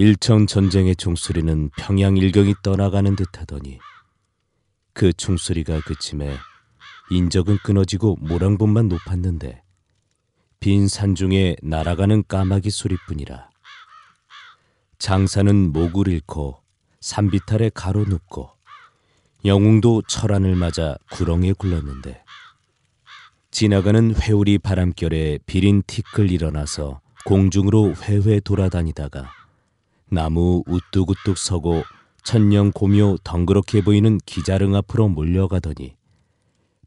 일천 전쟁의 종소리는 평양 일경이 떠나가는 듯하더니 그 총소리가 그침에 인적은 끊어지고 모랑분만 높았는데 빈 산중에 날아가는 까마귀 소리뿐이라 장사는 목을 잃고 산비탈에 가로눕고 영웅도 철안을 맞아 구렁에 굴렀는데 지나가는 회오리 바람결에 비린 티끌 일어나서 공중으로 회회 돌아다니다가 나무 우뚝우뚝 서고 천년 고묘 덩그렇게 보이는 기자릉 앞으로 몰려가더니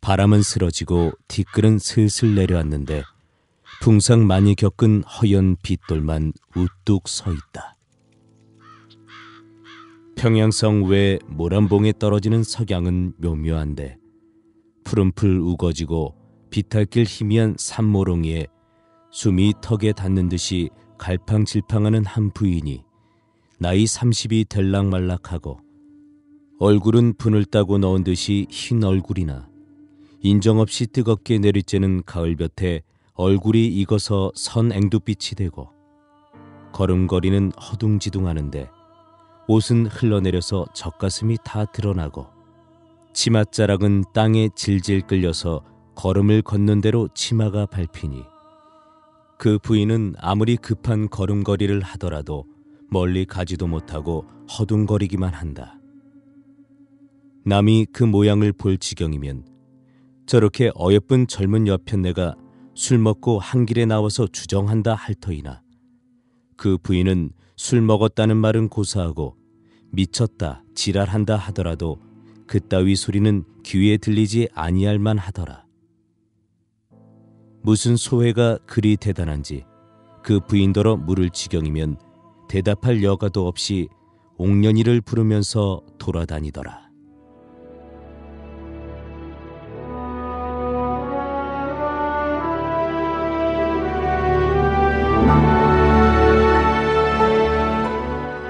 바람은 쓰러지고 티끌은 슬슬 내려왔는데 풍상 많이 겪은 허연 빗돌만 우뚝 서 있다. 평양성 외 모란봉에 떨어지는 석양은 묘묘한데 푸른풀 우거지고 비탈길 희미한 산모롱이에 숨이 턱에 닿는 듯이 갈팡질팡하는 한 부인이 나이 30이 될락말락하고 얼굴은 분을 따고 넣은 듯이 흰 얼굴이나 인정 없이 뜨겁게 내리쬐는 가을볕에 얼굴이 익어서 선 앵두빛이 되고 걸음걸이는 허둥지둥하는데 옷은 흘러내려서 젖가슴이 다 드러나고 치맛자락은 땅에 질질 끌려서 걸음을 걷는 대로 치마가 밟히니 그 부인은 아무리 급한 걸음걸이를 하더라도 멀리 가지도 못하고 허둥거리기만 한다. 남이 그 모양을 볼 지경이면 저렇게 어여쁜 젊은 여편네가 술 먹고 한 길에 나와서 주정한다 할 터이나 그 부인은 술 먹었다는 말은 고사하고 미쳤다 지랄한다 하더라도 그따위 소리는 귀에 들리지 아니할 만 하더라. 무슨 소회가 그리 대단한지 그 부인더러 물을 지경이면 대답할 여가도 없이 옥년이를 부르면서 돌아다니더라.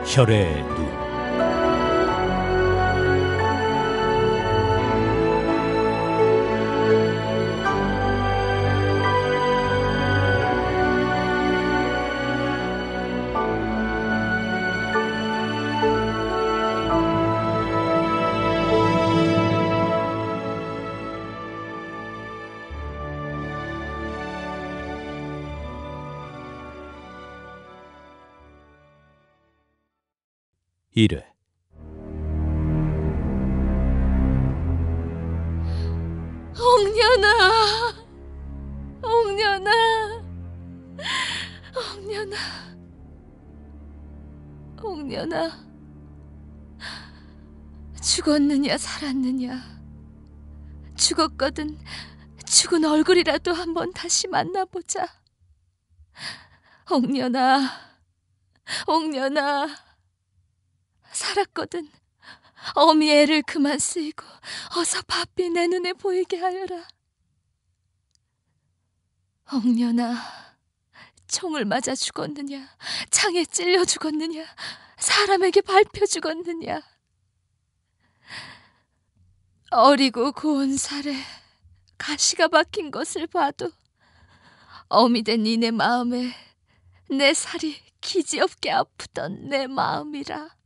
혈의 이래 옥년아 옥년아 옥년아 옥년아 죽었느냐 살았느냐 죽었거든 죽은 얼굴이라도 한번 다시 만나보자 옥년아 옥년아 살았거든. 어미 애를 그만 쓰이고 어서 바삐 내 눈에 보이게 하여라. 억년아, 총을 맞아 죽었느냐, 창에 찔려 죽었느냐, 사람에게 밟혀 죽었느냐. 어리고 고운 살에 가시가 박힌 것을 봐도 어미된 니네 마음에 내 살이 기지없게 아프던 내 마음이라.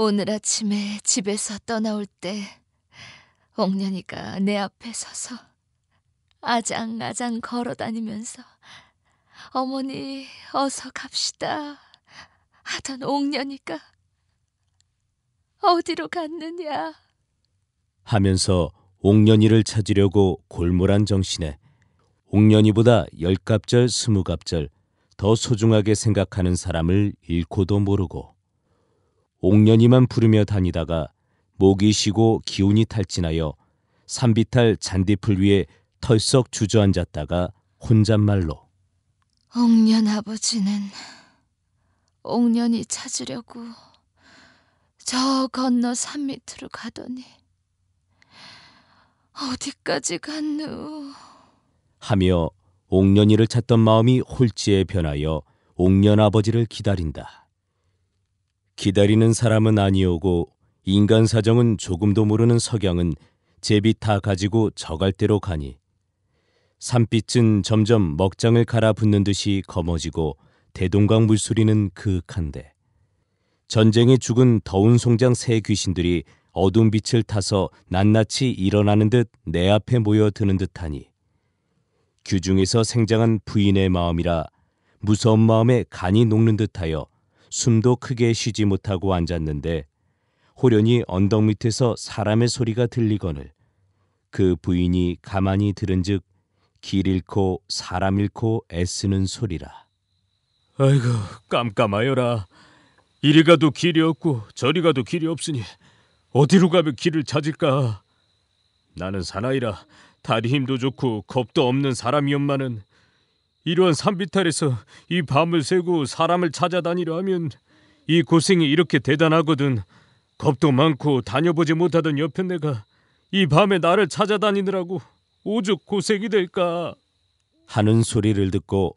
오늘 아침에 집에서 떠나올 때 옥년이가 내 앞에 서서 아장아장 걸어 다니면서 어머니 어서 갑시다 하던 옥년이가 어디로 갔느냐 하면서 옥년이를 찾으려고 골몰한 정신에 옥년이보다 열갑절 스무갑절 더 소중하게 생각하는 사람을 잃고도 모르고 옥년이만 부르며 다니다가 목이 쉬고 기운이 탈진하여 산비탈 잔디풀 위에 털썩 주저앉았다가 혼잣말로 옥년 아버지는 옥년이 찾으려고 저 건너 산 밑으로 가더니 어디까지 갔누 하며 옥년이를 찾던 마음이 홀지에 변하여 옥년 아버지를 기다린다. 기다리는 사람은 아니오고 인간 사정은 조금도 모르는 석양은 제비 다 가지고 저갈 대로 가니 산빛은 점점 먹장을 갈아붙는 듯이 검어지고 대동강 물소리는 그윽한데 전쟁에 죽은 더운 송장 새 귀신들이 어두운 빛을 타서 낱낱이 일어나는 듯 내 앞에 모여드는 듯하니 규중에서 생장한 부인의 마음이라 무서운 마음에 간이 녹는 듯하여 숨도 크게 쉬지 못하고 앉았는데 호련히 언덕 밑에서 사람의 소리가 들리거늘 그 부인이 가만히 들은즉 길 잃고 사람 잃고 애쓰는 소리라. 아이고 깜깜하여라. 이리 가도 길이 없고 저리 가도 길이 없으니 어디로 가면 길을 찾을까? 나는 사나이라 다리 힘도 좋고 겁도 없는 사람이었마는 이러한 산비탈에서 이 밤을 새고 사람을 찾아다니려 하면 이 고생이 이렇게 대단하거든. 겁도 많고 다녀보지 못하던 옆에 내가 이 밤에 나를 찾아다니느라고 오죽 고생이 될까. 하는 소리를 듣고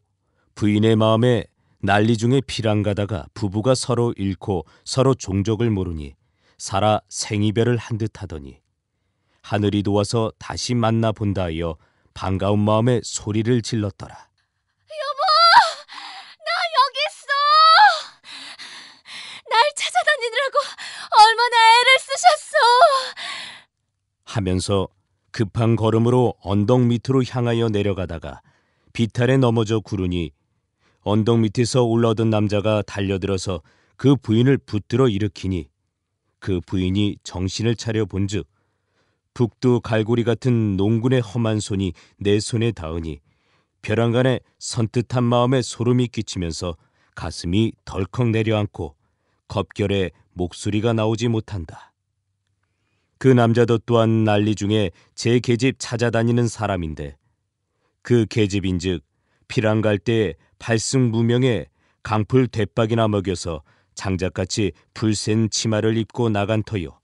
부인의 마음에 난리 중에 피랑가다가 부부가 서로 잃고 서로 종족을 모르니 살아 생이별을 한듯 하더니 하늘이 도와서 다시 만나 본다 하여 반가운 마음에 소리를 질렀더라. 찾아다니느라고 얼마나 애를 쓰셨소 하면서 급한 걸음으로 언덕 밑으로 향하여 내려가다가 비탈에 넘어져 구르니 언덕 밑에서 올라오던 남자가 달려들어서 그 부인을 붙들어 일으키니 그 부인이 정신을 차려 본즉 북두 갈고리 같은 농군의 험한 손이 내 손에 닿으니 벼랑간에 선뜻한 마음에 소름이 끼치면서 가슴이 덜컥 내려앉고 겁결에 목소리가 나오지 못한다. 그 남자도 또한 난리 중에 제 계집 찾아다니는 사람인데 그 계집인즉 피랑 갈때 발승무명에 강풀 대박이나 먹여서 장작같이 불센 치마를 입고 나간 터요.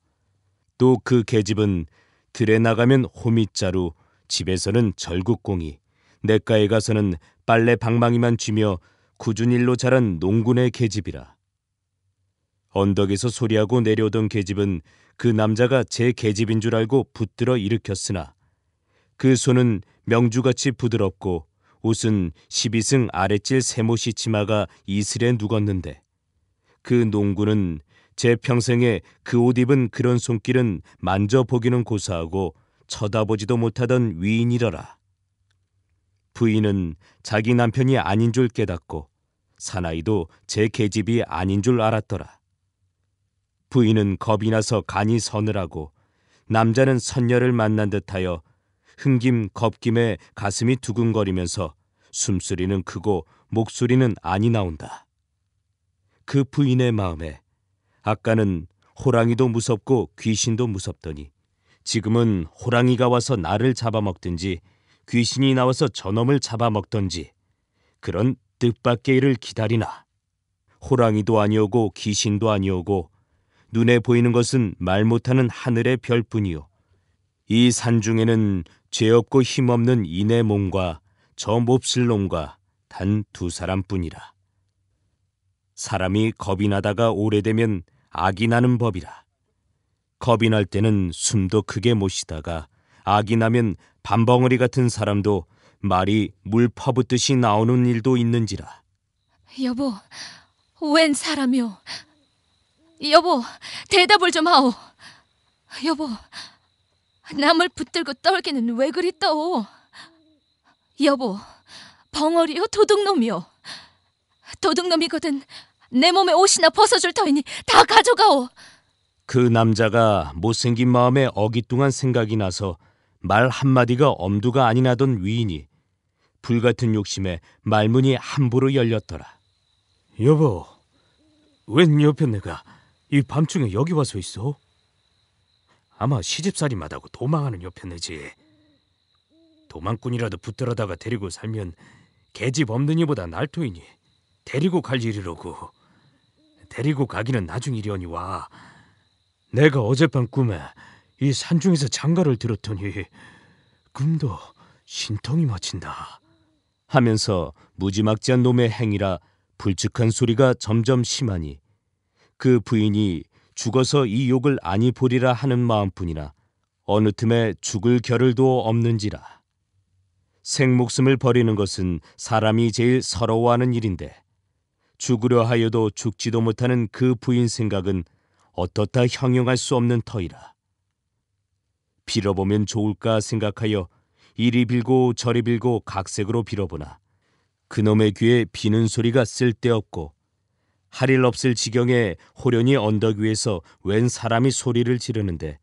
또 그 계집은 들에 나가면 호미자루, 집에서는 절국공이, 내가에 가서는 빨래 방망이만 쥐며 꾸준일로 자란 농군의 계집이라. 언덕에서 소리하고 내려오던 계집은 그 남자가 제 계집인 줄 알고 붙들어 일으켰으나 그 손은 명주같이 부드럽고 옷은 12승 아랫질 세모시 치마가 이슬에 누었는데 그 농구는 제 평생에 그 옷 입은 그런 손길은 만져보기는 고사하고 쳐다보지도 못하던 위인이더라 부인은 자기 남편이 아닌 줄 깨닫고 사나이도 제 계집이 아닌 줄 알았더라. 부인은 겁이 나서 간이 서늘하고 남자는 선녀를 만난 듯하여 흥김 겁김에 가슴이 두근거리면서 숨소리는 크고 목소리는 아니 나온다. 그 부인의 마음에 아까는 호랑이도 무섭고 귀신도 무섭더니 지금은 호랑이가 와서 나를 잡아먹든지 귀신이 나와서 저놈을 잡아먹던지 그런 뜻밖의 일을 기다리나 호랑이도 아니오고 귀신도 아니오고 눈에 보이는 것은 말 못하는 하늘의 별뿐이요. 이산 중에는 죄 없고 힘없는 이내 몸과 저 몹쓸 놈과 단 두 사람뿐이라. 사람이 겁이 나다가 오래되면 악이 나는 법이라. 겁이 날 때는 숨도 크게 못 쉬다가 악이 나면 밤벙어리 같은 사람도 말이 물 퍼붓듯이 나오는 일도 있는지라. 여보, 웬 사람이오? 여보, 대답을 좀 하오. 여보, 남을 붙들고 떨기는 왜 그리 떠오? 여보, 벙어리요, 도둑놈이요. 도둑놈이거든 내 몸에 옷이나 벗어줄 터이니 다 가져가오. 그 남자가 못생긴 마음에 어깃뚱한 생각이 나서 말 한마디가 엄두가 아니나던 위인이 불같은 욕심에 말문이 함부로 열렸더라. 여보, 웬 옆에 내가 이 밤중에 여기 와서 있어? 아마 시집살이마다고 도망하는 여편네지. 도망꾼이라도 붙들어다가 데리고 살면 계집 없는 이보다 날토이니 데리고 갈 일이로고. 데리고 가기는 나중 일이오니 와. 내가 어젯밤 꿈에 이 산중에서 장가를 들었더니 금도 신통이 마친다. 하면서 무지막지한 놈의 행위라 불측한 소리가 점점 심하니 그 부인이 죽어서 이 욕을 아니 보리라 하는 마음뿐이나 어느 틈에 죽을 겨를도 없는지라. 생목숨을 버리는 것은 사람이 제일 서러워하는 일인데 죽으려 하여도 죽지도 못하는 그 부인 생각은 어떻다 형용할 수 없는 터이라. 빌어보면 좋을까 생각하여 이리 빌고 저리 빌고 각색으로 빌어보나 그놈의 귀에 비는 소리가 쓸데없고 할일 없을 지경에 호련이 언덕 위에서 웬 사람이 소리를 지르는데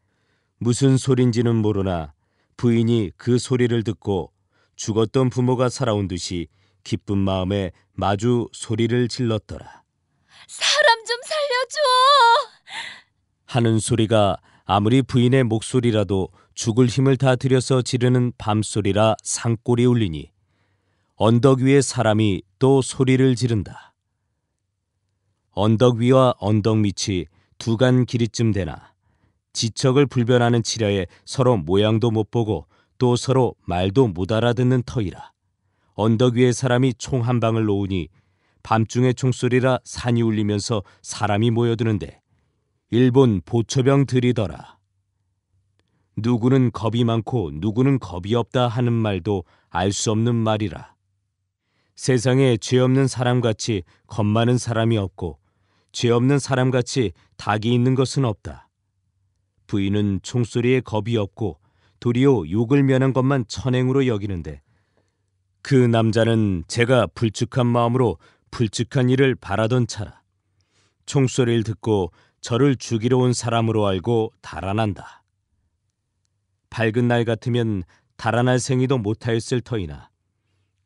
무슨 소린지는 모르나 부인이 그 소리를 듣고 죽었던 부모가 살아온 듯이 기쁜 마음에 마주 소리를 질렀더라. 사람 좀 살려줘! 하는 소리가 아무리 부인의 목소리라도 죽을 힘을 다 들여서 지르는 밤소리라 산골이 울리니 언덕 위에 사람이 또 소리를 지른다. 언덕 위와 언덕 밑이 두간 길이쯤 되나 지척을 불변하는 치려에 서로 모양도 못 보고 또 서로 말도 못 알아듣는 터이라 언덕 위에 사람이 총 한 방을 놓으니 밤중에 총소리라 산이 울리면서 사람이 모여드는데 일본 보초병 들이더라. 누구는 겁이 많고 누구는 겁이 없다 하는 말도 알 수 없는 말이라. 세상에 죄 없는 사람같이 겁 많은 사람이 없고 죄 없는 사람같이 닭이 있는 것은 없다. 부인은 총소리에 겁이 없고 도리어 욕을 면한 것만 천행으로 여기는데 그 남자는 제가 불쭉한 마음으로 불쭉한 일을 바라던 차라. 총소리를 듣고 저를 죽이러 온 사람으로 알고 달아난다. 밝은 날 같으면 달아날 생이도 못하였을 터이나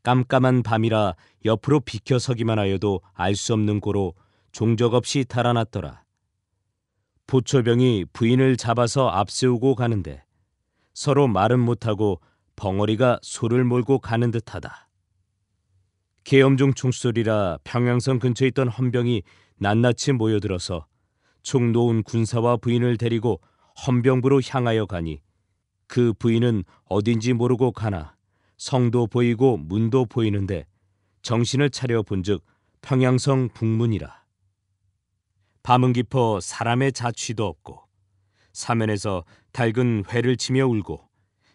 깜깜한 밤이라 옆으로 비켜서기만 하여도 알 수 없는 고로 종적 없이 달아났더라. 보초병이 부인을 잡아서 앞세우고 가는데 서로 말은 못하고 벙어리가 소를 몰고 가는 듯하다. 계엄종 총소리라 평양선 근처에 있던 헌병이 낱낱이 모여들어서 총 놓은 군사와 부인을 데리고 헌병부로 향하여 가니 그 부인은 어딘지 모르고 가나 성도 보이고 문도 보이는데 정신을 차려 본즉 평양성 북문이라. 밤은 깊어 사람의 자취도 없고 사면에서 닭은 회를 치며 울고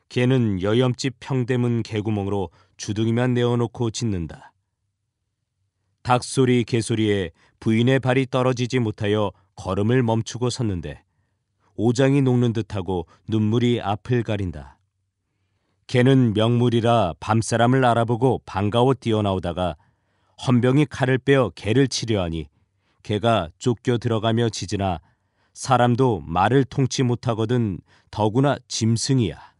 개는 여염집 평대문 개구멍으로 주둥이만 내어놓고 짖는다. 닭소리 개소리에 부인의 발이 떨어지지 못하여 걸음을 멈추고 섰는데 오장이 녹는 듯하고 눈물이 앞을 가린다. 개는 명물이라 밤사람을 알아보고 반가워 뛰어나오다가 헌병이 칼을 빼어 개를 치려 하니 개가 쫓겨 들어가며 짖으나 사람도 말을 통치 못하거든 더구나 짐승이야.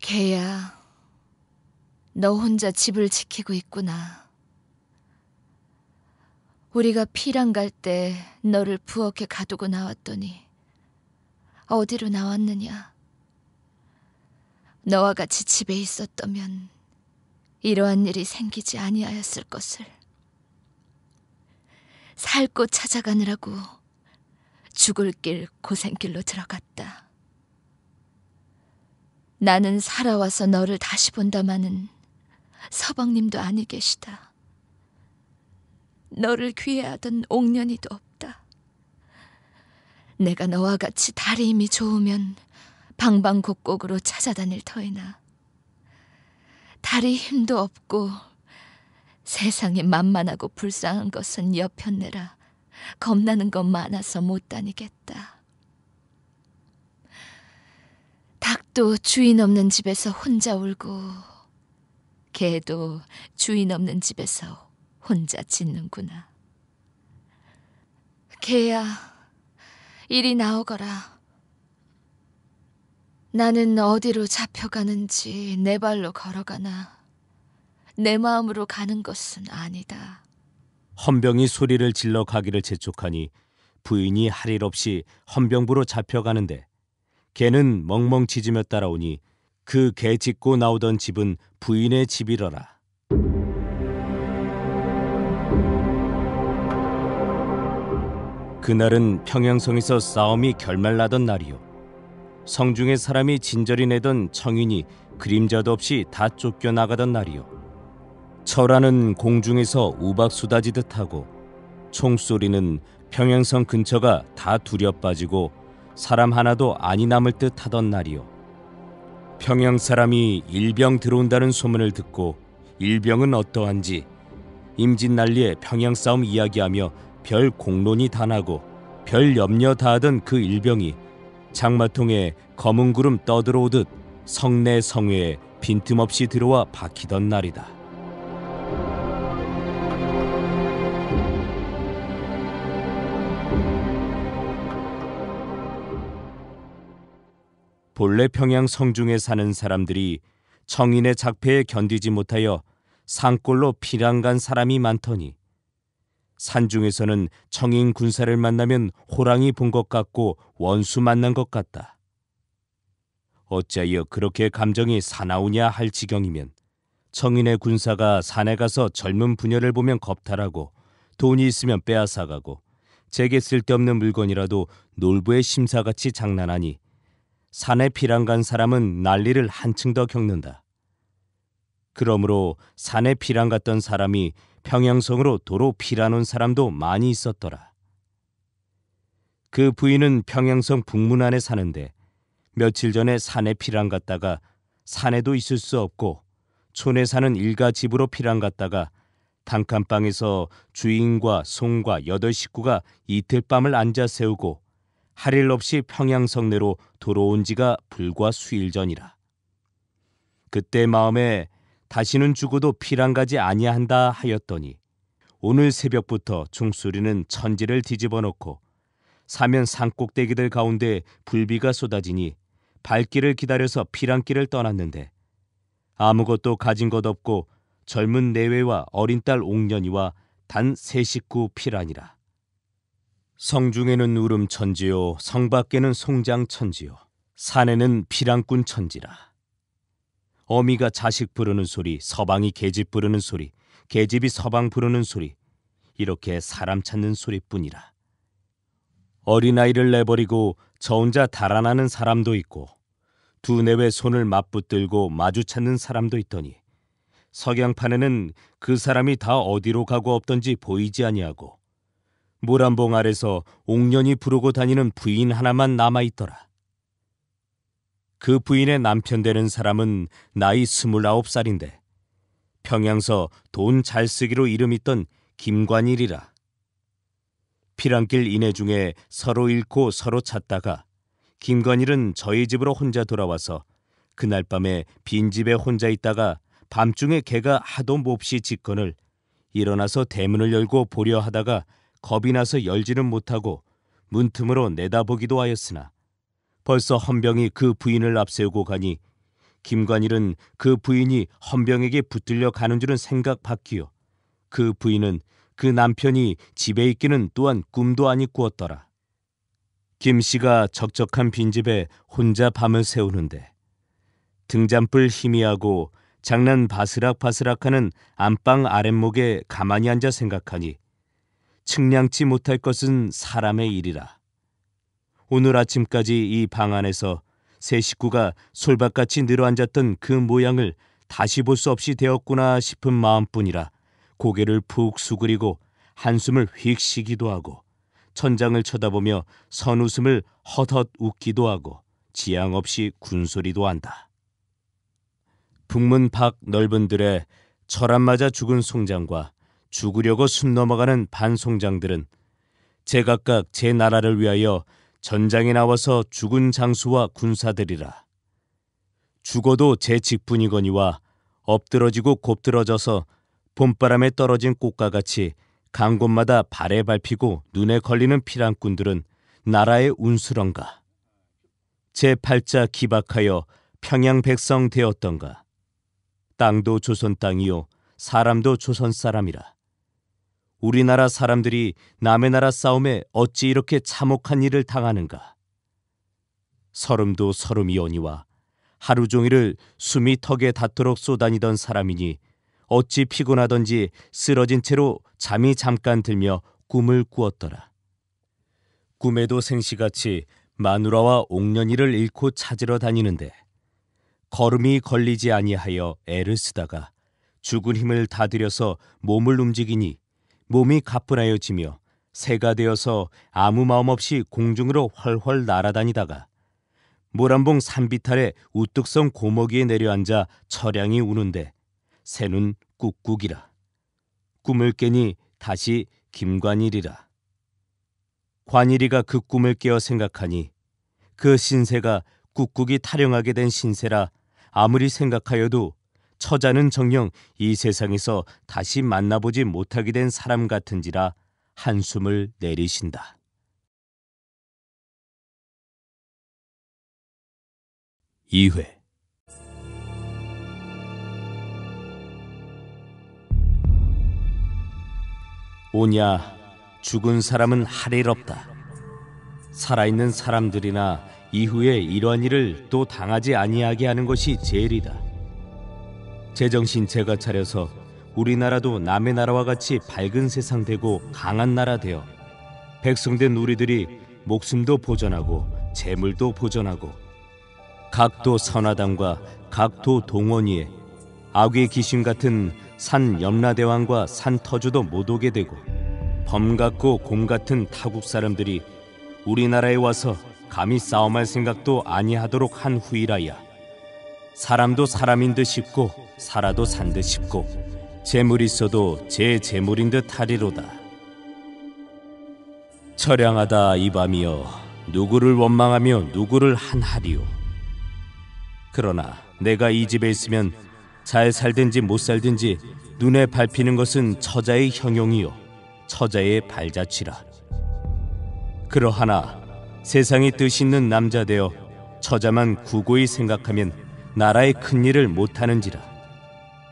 개야, 너 혼자 집을 지키고 있구나. 우리가 피랑 갈 때 너를 부엌에 가두고 나왔더니 어디로 나왔느냐? 너와 같이 집에 있었다면 이러한 일이 생기지 아니하였을 것을. 살곳 찾아가느라고 죽을 길 고생길로 들어갔다. 나는 살아와서 너를 다시 본다마는 서방님도 아니 계시다. 너를 귀해하던 옥년이도 없다. 내가 너와 같이 다리 힘이 좋으면 방방곡곡으로 찾아다닐 터이나 다리 힘도 없고 세상에 만만하고 불쌍한 것은 옆편내라 겁나는 것 많아서 못 다니겠다. 닭도 주인 없는 집에서 혼자 울고, 개도 주인 없는 집에서 혼자 짖는구나. 개야, 이리 나오거라. 나는 어디로 잡혀가는지 내 발로 걸어가나. 내 마음으로 가는 것은 아니다. 헌병이 소리를 질러 가기를 재촉하니 부인이 할 일 없이 헌병부로 잡혀가는데 개는 멍멍 치지며 따라오니 그 개 짖고 나오던 집은 부인의 집이러라. 그날은 평양성에서 싸움이 결말나던 날이요. 성중의 사람이 진절이 내던 청인이 그림자도 없이 다 쫓겨나가던 날이요. 철하는 공중에서 우박 쏟아지듯 하고 총소리는 평양성 근처가 다 두려 빠지고 사람 하나도 아니 남을 듯 하던 날이요. 평양 사람이 일병 들어온다는 소문을 듣고 일병은 어떠한지 임진 난리에 평양 싸움 이야기하며 별 공론이 다 나고 별 염려 다 하던 그 일병이 장마통에 검은 구름 떠들어오듯 성내 성회에 빈틈없이 들어와 박히던 날이다. 본래 평양 성중에 사는 사람들이 청인의 작폐에 견디지 못하여 산골로 피랑 간 사람이 많더니 산중에서는 청인 군사를 만나면 호랑이 본 것 같고 원수 만난 것 같다. 어찌하여 그렇게 감정이 사나우냐 할 지경이면 청인의 군사가 산에 가서 젊은 부녀를 보면 겁탈하고 돈이 있으면 빼앗아가고 제게 쓸데없는 물건이라도 놀부의 심사같이 장난하니 산에 피랑 간 사람은 난리를 한층 더 겪는다. 그러므로 산에 피랑 갔던 사람이 평양성으로 도로 피란 온 사람도 많이 있었더라. 그 부인은 평양성 북문 안에 사는데 며칠 전에 산에 피랑 갔다가 산에도 있을 수 없고 촌에 사는 일가 집으로 피랑 갔다가 단칸방에서 주인과 송과 여덟 식구가 이틀 밤을 앉아 세우고 할 일 없이 평양 성내로 돌아온 지가 불과 수일 전이라. 그때 마음에 다시는 죽어도 피랑 가지 아니한다 하였더니 오늘 새벽부터 총소리는 천지를 뒤집어 놓고 사면 산꼭대기들 가운데 불비가 쏟아지니 발길을 기다려서 피랑길을 떠났는데 아무것도 가진 것 없고 젊은 내외와 어린 딸 옥년이와 단 세 식구 피라니라. 성중에는 울음천지요 성 밖에는 송장천지요 산에는 피랑꾼 천지라. 어미가 자식 부르는 소리, 서방이 계집 부르는 소리, 계집이 서방 부르는 소리, 이렇게 사람 찾는 소리뿐이라. 어린아이를 내버리고 저 혼자 달아나는 사람도 있고 두 내외 손을 맞붙들고 마주 찾는 사람도 있더니 석양판에는 그 사람이 다 어디로 가고 없던지 보이지 아니하고 물한봉 아래서 옥년이 부르고 다니는 부인 하나만 남아 있더라. 그 부인의 남편 되는 사람은 나이 스물아홉 살인데 평양서 돈 잘 쓰기로 이름 있던 김관일이라. 피란길 이내 중에 서로 잃고 서로 찾다가 김관일은 저희 집으로 혼자 돌아와서 그날 밤에 빈집에 혼자 있다가 밤중에 개가 하도 몹시 짖건을 일어나서 대문을 열고 보려 하다가 겁이 나서 열지는 못하고 문틈으로 내다보기도 하였으나 벌써 헌병이 그 부인을 앞세우고 가니 김관일은 그 부인이 헌병에게 붙들려 가는 줄은 생각 밖이요. 그 부인은 그 남편이 집에 있기는 또한 꿈도 아니 꾸었더라. 김 씨가 적적한 빈집에 혼자 밤을 새우는데 등잔불 희미하고 장난 바스락바스락하는 안방 아랫목에 가만히 앉아 생각하니 측량치 못할 것은 사람의 일이라. 오늘 아침까지 이 방 안에서 세 식구가 솔밭같이 늘어앉았던 그 모양을 다시 볼 수 없이 되었구나 싶은 마음뿐이라 고개를 푹 수그리고 한숨을 휙 쉬기도 하고 천장을 쳐다보며 선웃음을 헛헛 웃기도 하고 지양 없이 군소리도 한다. 북문 밖 넓은 들에 철안 맞아 죽은 송장과 죽으려고 숨 넘어가는 반송장들은 제각각 제 나라를 위하여 전장에 나와서 죽은 장수와 군사들이라. 죽어도 제 직분이거니와 엎드러지고 곱들어져서 봄바람에 떨어진 꽃과 같이 간 곳마다 발에 밟히고 눈에 걸리는 피란꾼들은 나라의 운수런가 제팔자 기박하여 평양 백성 되었던가 땅도 조선 땅이요 사람도 조선 사람이라 우리나라 사람들이 남의 나라 싸움에 어찌 이렇게 참혹한 일을 당하는가 서름도 서름이오니와 하루 종일을 숨이 턱에 닿도록 쏘다니던 사람이니 어찌 피곤하던지 쓰러진 채로 잠이 잠깐 들며 꿈을 꾸었더라. 꿈에도 생시같이 마누라와 옥년이를 잃고 찾으러 다니는데 걸음이 걸리지 아니하여 애를 쓰다가 죽은 힘을 다 들여서 몸을 움직이니 몸이 가뿐하여지며 새가 되어서 아무 마음 없이 공중으로 훨훨 날아다니다가 모란봉 산비탈에 우뚝성 고목이에 내려앉아 철양이 우는데 새는 꾹꾹이라 꿈을 깨니 다시 김관일이라 관일이가 그 꿈을 깨어 생각하니 그 신세가 꾹꾹이 타령하게 된 신세라 아무리 생각하여도 처자는 정녕 이 세상에서 다시 만나보지 못하게 된 사람 같은지라 한숨을 내리신다. 2회 오냐 죽은 사람은 할 일 없다. 살아있는 사람들이나 이후에 이러한 일을 또 당하지 아니하게 하는 것이 제일이다. 제정신 제가 차려서 우리나라도 남의 나라와 같이 밝은 세상 되고 강한 나라 되어 백성된 우리들이 목숨도 보전하고 재물도 보전하고 각도 선화당과 각도 동원이에 악의 귀신 같은 산 염라대왕과 산터주도 못 오게 되고 범 같고 곰 같은 타국 사람들이 우리나라에 와서 감히 싸움할 생각도 아니하도록 한 후이라야 사람도 사람인 듯 싶고 살아도 산 듯 싶고 재물 있어도 제 재물인 듯 하리로다 처량하다 이 밤이여 누구를 원망하며 누구를 한하리요 그러나 내가 이 집에 있으면 잘 살든지 못 살든지 눈에 밟히는 것은 처자의 형용이요 처자의 발자취라 그러하나 세상이 뜻 있는 남자 되어 처자만 구고히 생각하면 나라의 큰 일을 못하는지라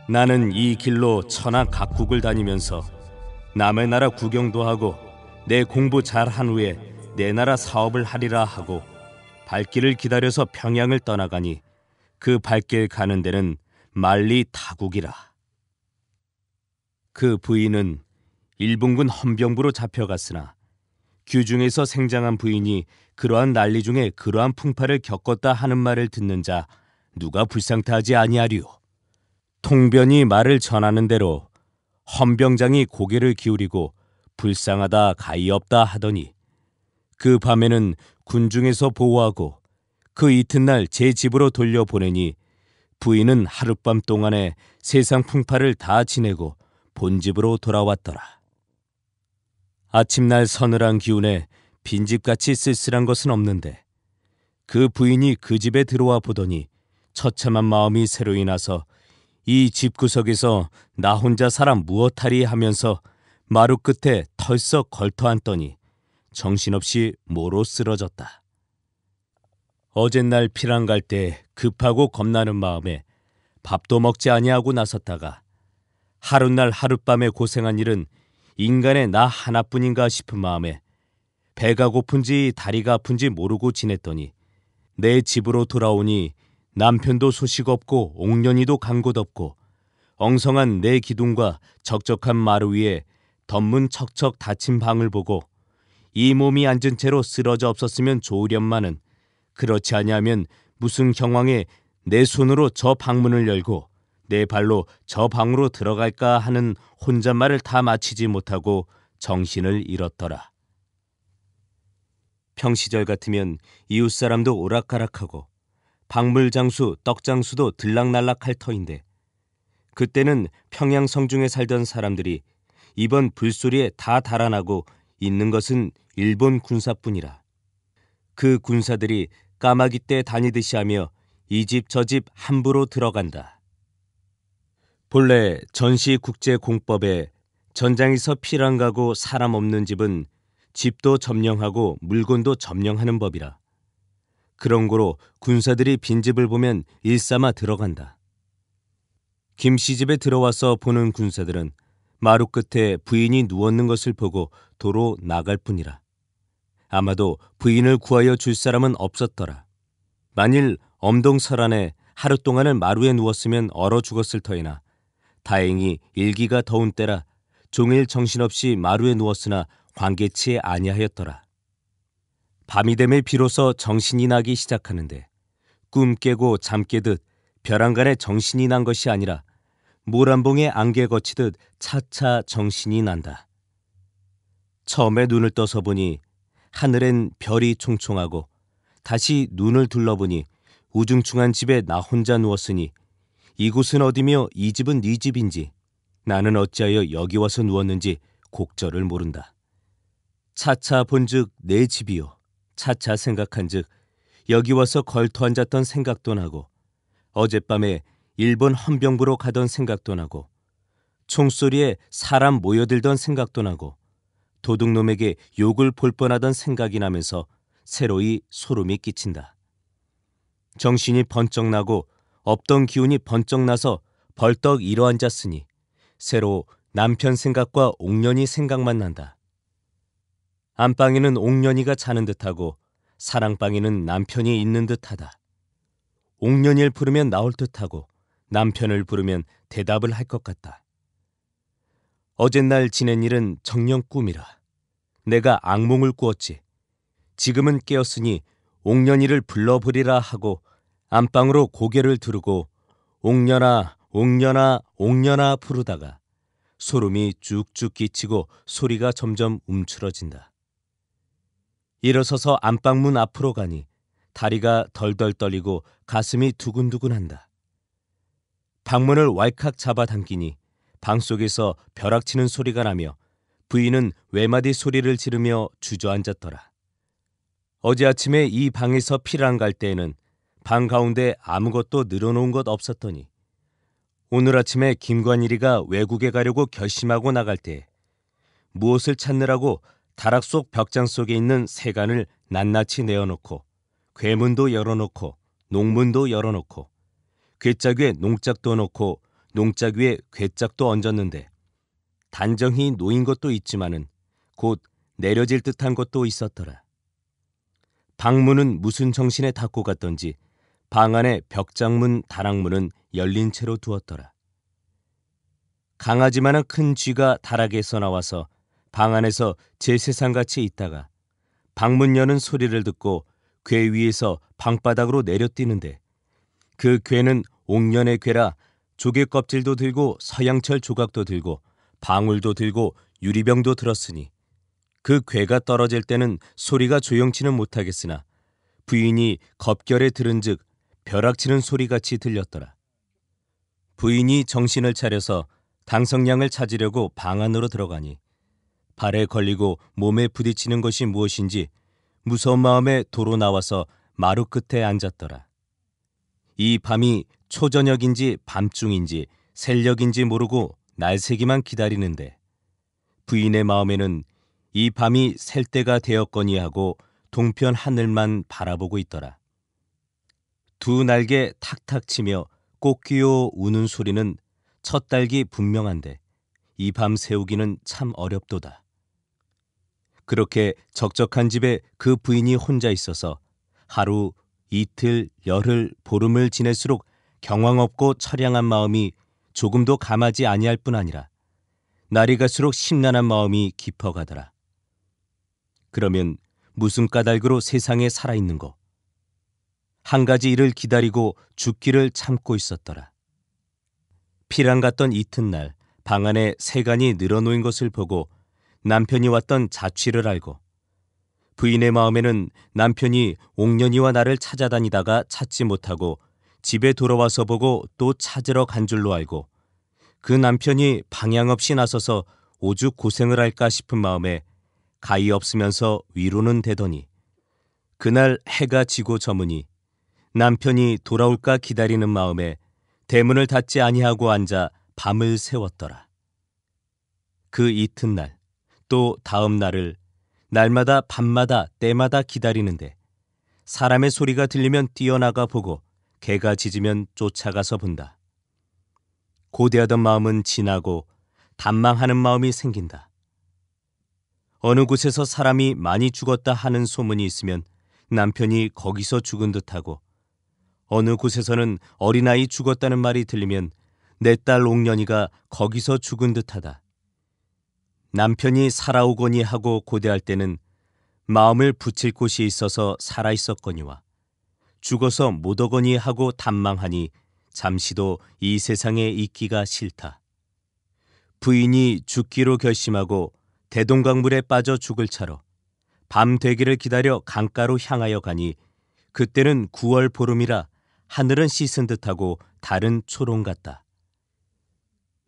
나는 이 길로 천하 각국을 다니면서 남의 나라 구경도 하고 내 공부 잘 한 후에 내 나라 사업을 하리라 하고 발길을 기다려서 평양을 떠나가니 그 발길 가는 데는 말리 타국이라. 그 부인은 일본군 헌병부로 잡혀갔으나 규중에서 생장한 부인이 그러한 난리 중에 그러한 풍파를 겪었다 하는 말을 듣는 자 누가 불쌍타하지 아니하리요. 통변이 말을 전하는 대로 헌병장이 고개를 기울이고 불쌍하다 가히 없다 하더니 그 밤에는 군중에서 보호하고 그 이튿날 제 집으로 돌려보내니 부인은 하룻밤 동안에 세상 풍파를 다 지내고 본집으로 돌아왔더라. 아침날 서늘한 기운에 빈집같이 쓸쓸한 것은 없는데 그 부인이 그 집에 들어와 보더니 처참한 마음이 새로이 나서 이 집구석에서 나 혼자 사람 무엇하리 하면서 마루 끝에 털썩 걸터앉더니 정신없이 모로 쓰러졌다. 어젯날 피랑 갈 때 급하고 겁나는 마음에 밥도 먹지 아니하고 나섰다가 하룻날 하룻밤에 고생한 일은 인간의 나 하나뿐인가 싶은 마음에 배가 고픈지 다리가 아픈지 모르고 지냈더니 내 집으로 돌아오니 남편도 소식 없고 옥년이도 간 곳 없고 엉성한 내 기둥과 적적한 마루 위에 덤문 척척 닫힌 방을 보고 이 몸이 앉은 채로 쓰러져 없었으면 좋으련만은 그렇지 아니하면 무슨 경황에 내 손으로 저 방문을 열고 내 발로 저 방으로 들어갈까 하는 혼잣말을 다 마치지 못하고 정신을 잃었더라. 평시절 같으면 이웃 사람도 오락가락하고 박물장수, 떡장수도 들락날락할 터인데 그때는 평양 성중에 살던 사람들이 이번 불소리에 다 달아나고 있는 것은 일본 군사뿐이라. 그 군사들이 까마귀 때 다니듯이 하며 이 집 저집 집 함부로 들어간다. 본래 전시국제공법에 전장에서 피랑 가고 사람 없는 집은 집도 점령하고 물건도 점령하는 법이라. 그런 거로 군사들이 빈집을 보면 일삼아 들어간다. 김씨 집에 들어와서 보는 군사들은 마루 끝에 부인이 누웠는 것을 보고 도로 나갈 뿐이라. 아마도 부인을 구하여 줄 사람은 없었더라. 만일 엄동설안에 하루 동안을 마루에 누웠으면 얼어 죽었을 터이나 다행히 일기가 더운 때라 종일 정신없이 마루에 누웠으나 관계치 아니하였더라. 밤이 됨에 비로소 정신이 나기 시작하는데 꿈 깨고 잠 깨듯 벼랑간에 정신이 난 것이 아니라 모란봉에 안개 거치듯 차차 정신이 난다. 처음에 눈을 떠서 보니 하늘엔 별이 총총하고 다시 눈을 둘러보니 우중충한 집에 나 혼자 누웠으니 이곳은 어디며 이 집은 네 집인지 나는 어찌하여 여기 와서 누웠는지 곡절을 모른다. 차차 본즉 내 집이요 차차 생각한즉 여기 와서 걸터 앉았던 생각도 나고 어젯밤에 일본 헌병부로 가던 생각도 나고 총소리에 사람 모여들던 생각도 나고 도둑놈에게 욕을 볼 뻔하던 생각이 나면서 새로이 소름이 끼친다. 정신이 번쩍 나고 없던 기운이 번쩍 나서 벌떡 일어앉았으니 새로 남편 생각과 옥년이 생각만 난다. 안방에는 옥년이가 자는 듯하고 사랑방에는 남편이 있는 듯하다. 옥년이를 부르면 나올 듯하고 남편을 부르면 대답을 할 것 같다. 어젯날 지낸 일은 정녕 꿈이라 내가 악몽을 꾸었지 지금은 깨었으니 옥년이를 불러보리라 하고 안방으로 고개를 두르고 옥년아 옥년아 옥년아 부르다가 소름이 쭉쭉 끼치고 소리가 점점 움츠러진다. 일어서서 안방문 앞으로 가니 다리가 덜덜 떨리고 가슴이 두근두근한다. 방문을 왈칵 잡아당기니 방 속에서 벼락치는 소리가 나며 부인은 외마디 소리를 지르며 주저앉았더라. 어제 아침에 이 방에서 피랑 갈 때에는 방 가운데 아무것도 늘어놓은 것 없었더니 오늘 아침에 김관일이가 외국에 가려고 결심하고 나갈 때 무엇을 찾느라고 다락 속 벽장 속에 있는 세간을 낱낱이 내어놓고 괴문도 열어놓고 농문도 열어놓고 괴짜귀에 농짝도 놓고 농짝 위에 괴짝도 얹었는데 단정히 놓인 것도 있지만은 곧 내려질 듯한 것도 있었더라. 방문은 무슨 정신에 닫고 갔던지 방 안에 벽장문 다락문은 열린 채로 두었더라. 강하지만은 큰 쥐가 다락에서 나와서 방 안에서 제 세상같이 있다가 방문 여는 소리를 듣고 괴 위에서 방바닥으로 내려뛰는데 그 괴는 옥년의 괴라 조개 껍질도 들고 서양철 조각도 들고 방울도 들고 유리병도 들었으니 그 괴가 떨어질 때는 소리가 조용치는 못하겠으나 부인이 겁결에 들은즉 벼락치는 소리같이 들렸더라. 부인이 정신을 차려서 당성량을 찾으려고 방 안으로 들어가니 발에 걸리고 몸에 부딪히는 것이 무엇인지 무서운 마음에 도로 나와서 마루 끝에 앉았더라. 이 밤이 초저녁인지 밤중인지 새력인지 모르고 날새기만 기다리는데 부인의 마음에는 이 밤이 셀 때가 되었거니 하고 동편 하늘만 바라보고 있더라. 두 날개 탁탁 치며 꽃귀요 우는 소리는 첫 달기 분명한데 이 밤 세우기는 참 어렵도다. 그렇게 적적한 집에 그 부인이 혼자 있어서 하루, 이틀, 열흘, 보름을 지낼수록 경황 없고 처량한 마음이 조금도 감하지 아니할 뿐 아니라 날이 갈수록 심란한 마음이 깊어가더라. 그러면 무슨 까닭으로 세상에 살아있는 거? 한 가지 일을 기다리고 죽기를 참고 있었더라. 피랑 갔던 이튿날 방 안에 세간이 늘어놓인 것을 보고 남편이 왔던 자취를 알고 부인의 마음에는 남편이 옥년이와 나를 찾아다니다가 찾지 못하고 집에 돌아와서 보고 또 찾으러 간 줄로 알고 그 남편이 방향 없이 나서서 오죽 고생을 할까 싶은 마음에 가히 없으면서 위로는 되더니 그날 해가 지고 저무니 남편이 돌아올까 기다리는 마음에 대문을 닫지 아니하고 앉아 밤을 세웠더라그 이튿날 또 다음 날을 날마다 밤마다 때마다 기다리는데 사람의 소리가 들리면 뛰어나가 보고 개가 짖으면 쫓아가서 본다. 고대하던 마음은 지나고 단망하는 마음이 생긴다. 어느 곳에서 사람이 많이 죽었다 하는 소문이 있으면 남편이 거기서 죽은 듯하고 어느 곳에서는 어린아이 죽었다는 말이 들리면 내 딸 옥년이가 거기서 죽은 듯하다. 남편이 살아오거니 하고 고대할 때는 마음을 붙일 곳이 있어서 살아 있었거니와 죽어서 못어거니 하고 탐망하니 잠시도 이 세상에 있기가 싫다. 부인이 죽기로 결심하고 대동강물에 빠져 죽을 차로 밤 되기를 기다려 강가로 향하여 가니 그때는 9월 보름이라 하늘은 씻은 듯하고 다른 초롱 같다.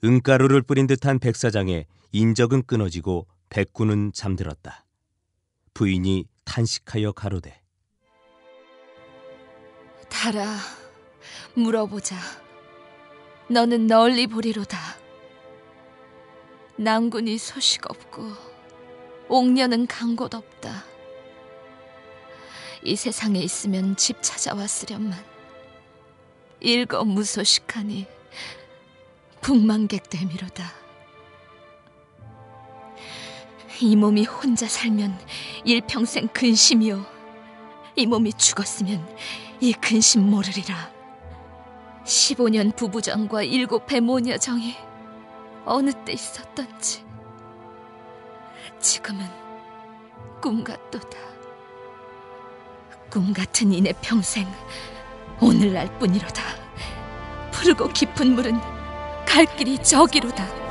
은가루를 뿌린 듯한 백사장에 인적은 끊어지고 백구는 잠들었다. 부인이 탄식하여 가로되 달아, 물어보자. 너는 널리 보리로다. 남군이 소식 없고, 옥녀는 간 곳 없다. 이 세상에 있으면 집 찾아왔으련만. 일거 무소식하니, 북망객 되미로다. 이 몸이 혼자 살면 일평생 근심이요. 이 몸이 죽었으면 이 근심 모르리라. 15년 부부장과 일곱 배모녀 정이 어느 때 있었던지 지금은 꿈 같도다. 꿈 같은 이내 평생 오늘날 뿐이로다. 푸르고 깊은 물은 갈 길이 저기로다.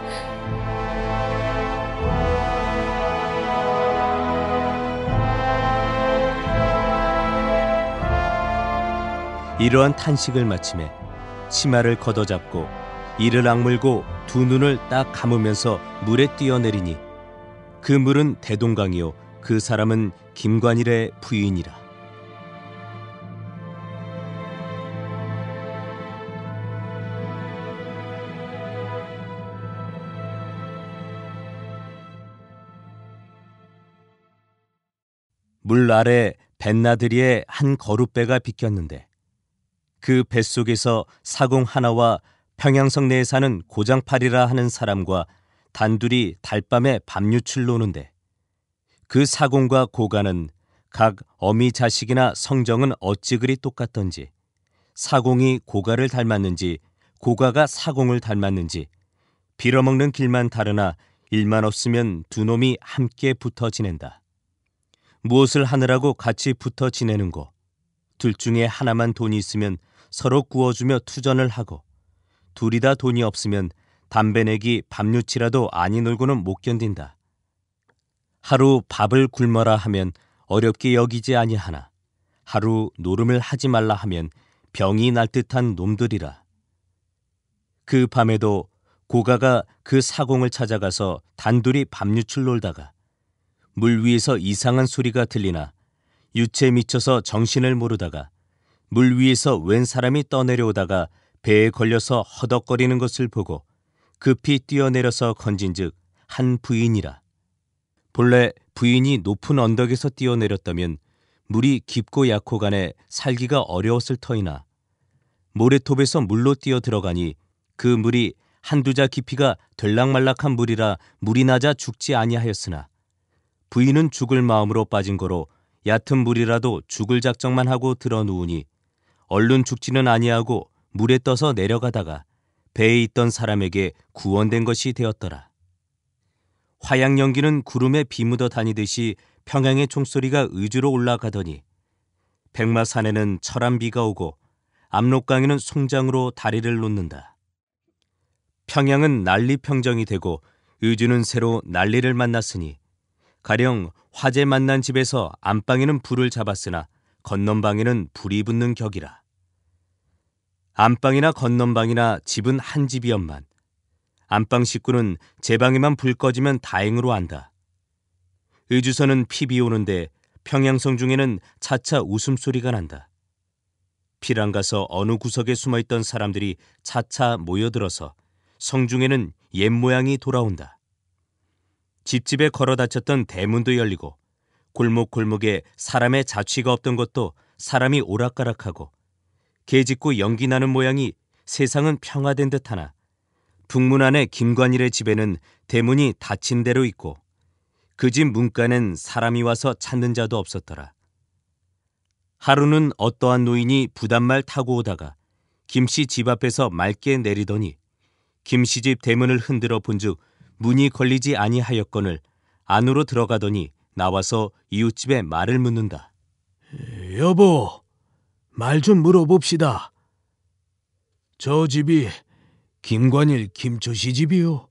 이러한 탄식을 마침해 치마를 걷어잡고 이를 악물고 두 눈을 딱 감으면서 물에 뛰어내리니 그 물은 대동강이요 그 사람은 김관일의 부인이라 물 아래 뱃나들이의 한거룩배가 비켰는데 그 뱃속에서 사공 하나와 평양성 내에 사는 고장팔이라 하는 사람과 단둘이 달밤에 밤유출 노는데 그 사공과 고가는 각 어미 자식이나 성정은 어찌 그리 똑같던지 사공이 고가를 닮았는지 고가가 사공을 닮았는지 빌어먹는 길만 다르나 일만 없으면 두 놈이 함께 붙어 지낸다. 무엇을 하느라고 같이 붙어 지내는 거. 둘 중에 하나만 돈이 있으면 서로 구워주며 투전을 하고 둘이 다 돈이 없으면 담배 내기 밤유치라도 아니 놀고는 못 견딘다. 하루 밥을 굶어라 하면 어렵게 여기지 아니하나 하루 노름을 하지 말라 하면 병이 날 듯한 놈들이라. 그 밤에도 고가가 그 사공을 찾아가서 단둘이 밤유출 놀다가 물 위에서 이상한 소리가 들리나 유체에 미쳐서 정신을 모르다가 물 위에서 웬 사람이 떠내려오다가 배에 걸려서 허덕거리는 것을 보고 급히 뛰어내려서 건진즉 한 부인이라. 본래 부인이 높은 언덕에서 뛰어내렸다면 물이 깊고 약호 간에 살기가 어려웠을 터이나 모래톱에서 물로 뛰어 들어가니 그 물이 한두 자 깊이가 덜락말락한 물이라 물이 나자 죽지 아니하였으나 부인은 죽을 마음으로 빠진 거로 얕은 물이라도 죽을 작정만 하고 들어 누우니 얼른 죽지는 아니하고 물에 떠서 내려가다가 배에 있던 사람에게 구원된 것이 되었더라. 화양 연기는 구름에 비묻어 다니듯이 평양의 총소리가 의주로 올라가더니 백마산에는 철한 비가 오고 압록강에는 송장으로 다리를 놓는다. 평양은 난리 평정이 되고 의주는 새로 난리를 만났으니 가령 화재 만난 집에서 안방에는 불을 잡았으나 건넌방에는 불이 붙는 격이라. 안방이나 건넌방이나 집은 한 집이었만 안방 식구는 제 방에만 불 꺼지면 다행으로 안다. 의주선은 피비 오는데 평양성 중에는 차차 웃음소리가 난다. 피랑 가서 어느 구석에 숨어있던 사람들이 차차 모여들어서 성중에는 옛 모양이 돌아온다. 집집에 걸어 다쳤던 대문도 열리고 골목골목에 사람의 자취가 없던 것도 사람이 오락가락하고 개짓고 연기 나는 모양이 세상은 평화된 듯하나 북문 안의 김관일의 집에는 대문이 닫힌 대로 있고 그 집 문간엔 사람이 와서 찾는 자도 없었더라. 하루는 어떠한 노인이 부단말 타고 오다가 김씨 집 앞에서 맑게 내리더니 김씨 집 대문을 흔들어 본 즉 문이 걸리지 아니하였건을 안으로 들어가더니 나와서 이웃집에 말을 묻는다. 여보, 말좀 물어봅시다. 저 집이 김관일 김초 씨 집이요?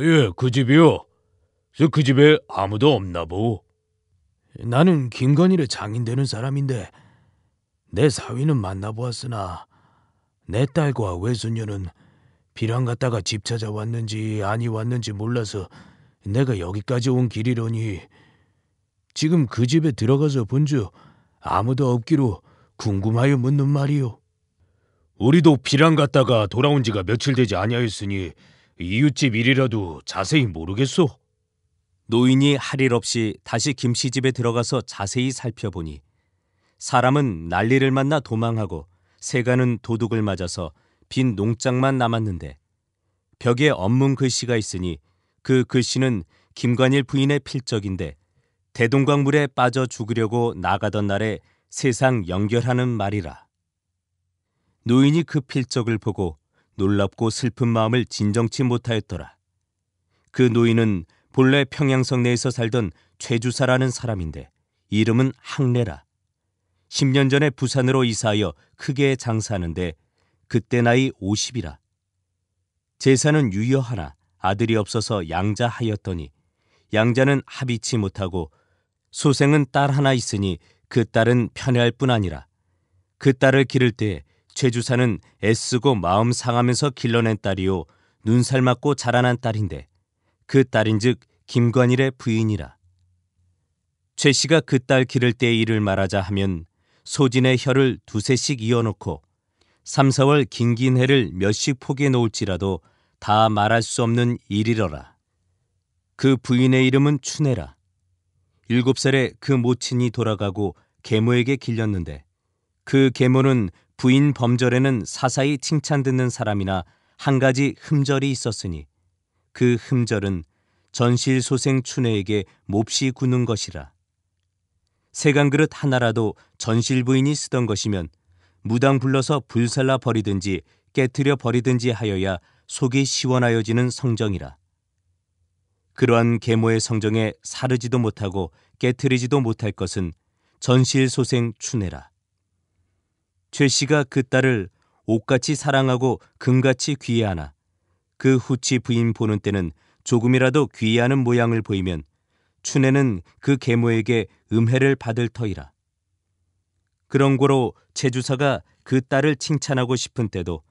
예, 그 집이요. 그 집에 아무도 없나 보. 나는 김관일의 장인 되는 사람인데 내 사위는 만나보았으나 내 딸과 외손녀는 비랑 갔다가 집 찾아왔는지 아니 왔는지 몰라서 내가 여기까지 온길이로니 지금 그 집에 들어가서 본주 아무도 없기로 궁금하여 묻는 말이요. 우리도 비랑 갔다가 돌아온 지가 며칠 되지 아니하였으니 이웃집 일이라도 자세히 모르겠소. 노인이 할 일 없이 다시 김씨 집에 들어가서 자세히 살펴보니 사람은 난리를 만나 도망하고 세가는 도둑을 맞아서 빈 농장만 남았는데 벽에 엄문 글씨가 있으니 그 글씨는 김관일 부인의 필적인데 대동강물에 빠져 죽으려고 나가던 날에 세상 연결하는 말이라. 노인이 그 필적을 보고 놀랍고 슬픈 마음을 진정치 못하였더라. 그 노인은 본래 평양성 내에서 살던 최주사라는 사람인데 이름은 항래라. 10년 전에 부산으로 이사하여 크게 장사하는데 그때 나이 50이라. 재산은 유여하나 아들이 없어서 양자하였더니 양자는 합의치 못하고 소생은 딸 하나 있으니 그 딸은 편애할 뿐 아니라 그 딸을 기를 때 최주사는 애쓰고 마음 상하면서 길러낸 딸이요 눈살 맞고 자라난 딸인데 그 딸인즉 김관일의 부인이라. 최 씨가 그 딸 기를 때 일을 말하자 하면 소진의 혀를 두세씩 이어놓고 3, 4월 긴긴 해를 몇씩 포기해 놓을지라도 다 말할 수 없는 일이러라. 그 부인의 이름은 추애라 일곱 살에그 모친이 돌아가고 계모에게 길렸는데 그 계모는 부인 범절에는 사사히 칭찬듣는 사람이나 한 가지 흠절이 있었으니 그 흠절은 전실소생 춘애에게 몹시 구는 것이라. 세간 그릇 하나라도 전실 부인이 쓰던 것이면 무당 불러서 불살라 버리든지 깨뜨려 버리든지 하여야 속이 시원하여지는 성정이라. 그러한 계모의 성정에 사르지도 못하고 깨뜨리지도 못할 것은 전실소생 추내라. 최 씨가 그 딸을 옷같이 사랑하고 금같이 귀해하나 그 후치 부인 보는 때는 조금이라도 귀해하는 모양을 보이면 춘에는 그 계모에게 음해를 받을 터이라. 그런고로 제주사가 그 딸을 칭찬하고 싶은 때도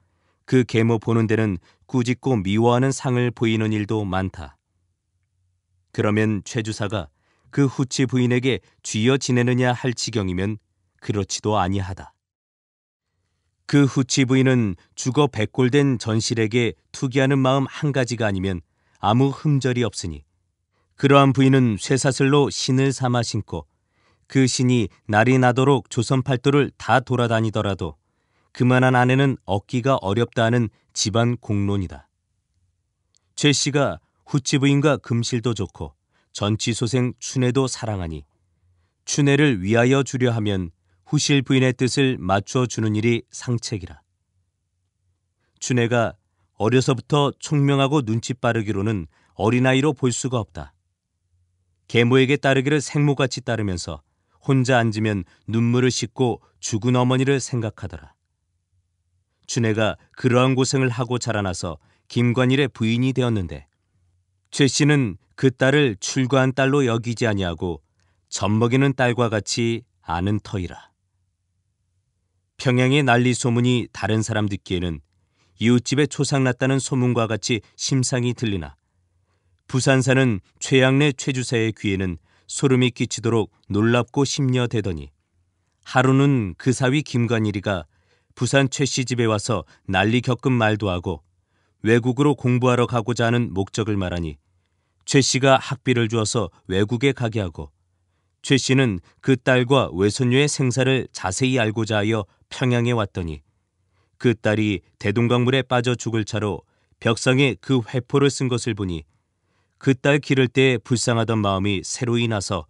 그 계모 보는 데는 꾸짖고 미워하는 상을 보이는 일도 많다. 그러면 최 주사가 그 후치 부인에게 쥐어 지내느냐 할 지경이면 그렇지도 아니하다. 그 후치 부인은 죽어 백골된 전실에게 투기하는 마음 한 가지가 아니면 아무 흠절이 없으니 그러한 부인은 쇠사슬로 신을 삼아 신고 그 신이 날이 나도록 조선 팔도를 다 돌아다니더라도 그만한 아내는 얻기가 어렵다 하는 집안 공론이다. 최 씨가 후치부인과 금실도 좋고 전치소생 춘애도 사랑하니 춘애를 위하여 주려 하면 후실 부인의 뜻을 맞춰 주는 일이 상책이라. 춘애가 어려서부터 총명하고 눈치 빠르기로는 어린아이로 볼 수가 없다. 계모에게 따르기를 생모같이 따르면서 혼자 앉으면 눈물을 씻고 죽은 어머니를 생각하더라. 춘애가 그러한 고생을 하고 자라나서 김관일의 부인이 되었는데 최 씨는 그 딸을 출가한 딸로 여기지 아니하고 젖먹이는 딸과 같이 아는 터이라. 평양의 난리 소문이 다른 사람 듣기에는 이웃집에 초상났다는 소문과 같이 심상이 들리나 부산사는 최양래 최주사의 귀에는 소름이 끼치도록 놀랍고 심려대더니 하루는 그 사위 김관일이가 부산 최 씨 집에 와서 난리 겪은 말도 하고 외국으로 공부하러 가고자 하는 목적을 말하니 최 씨가 학비를 주어서 외국에 가게 하고 최 씨는 그 딸과 외손녀의 생사를 자세히 알고자 하여 평양에 왔더니 그 딸이 대동강물에 빠져 죽을 차로 벽상에 그 회포를 쓴 것을 보니 그 딸 기를 때 불쌍하던 마음이 새로이 나서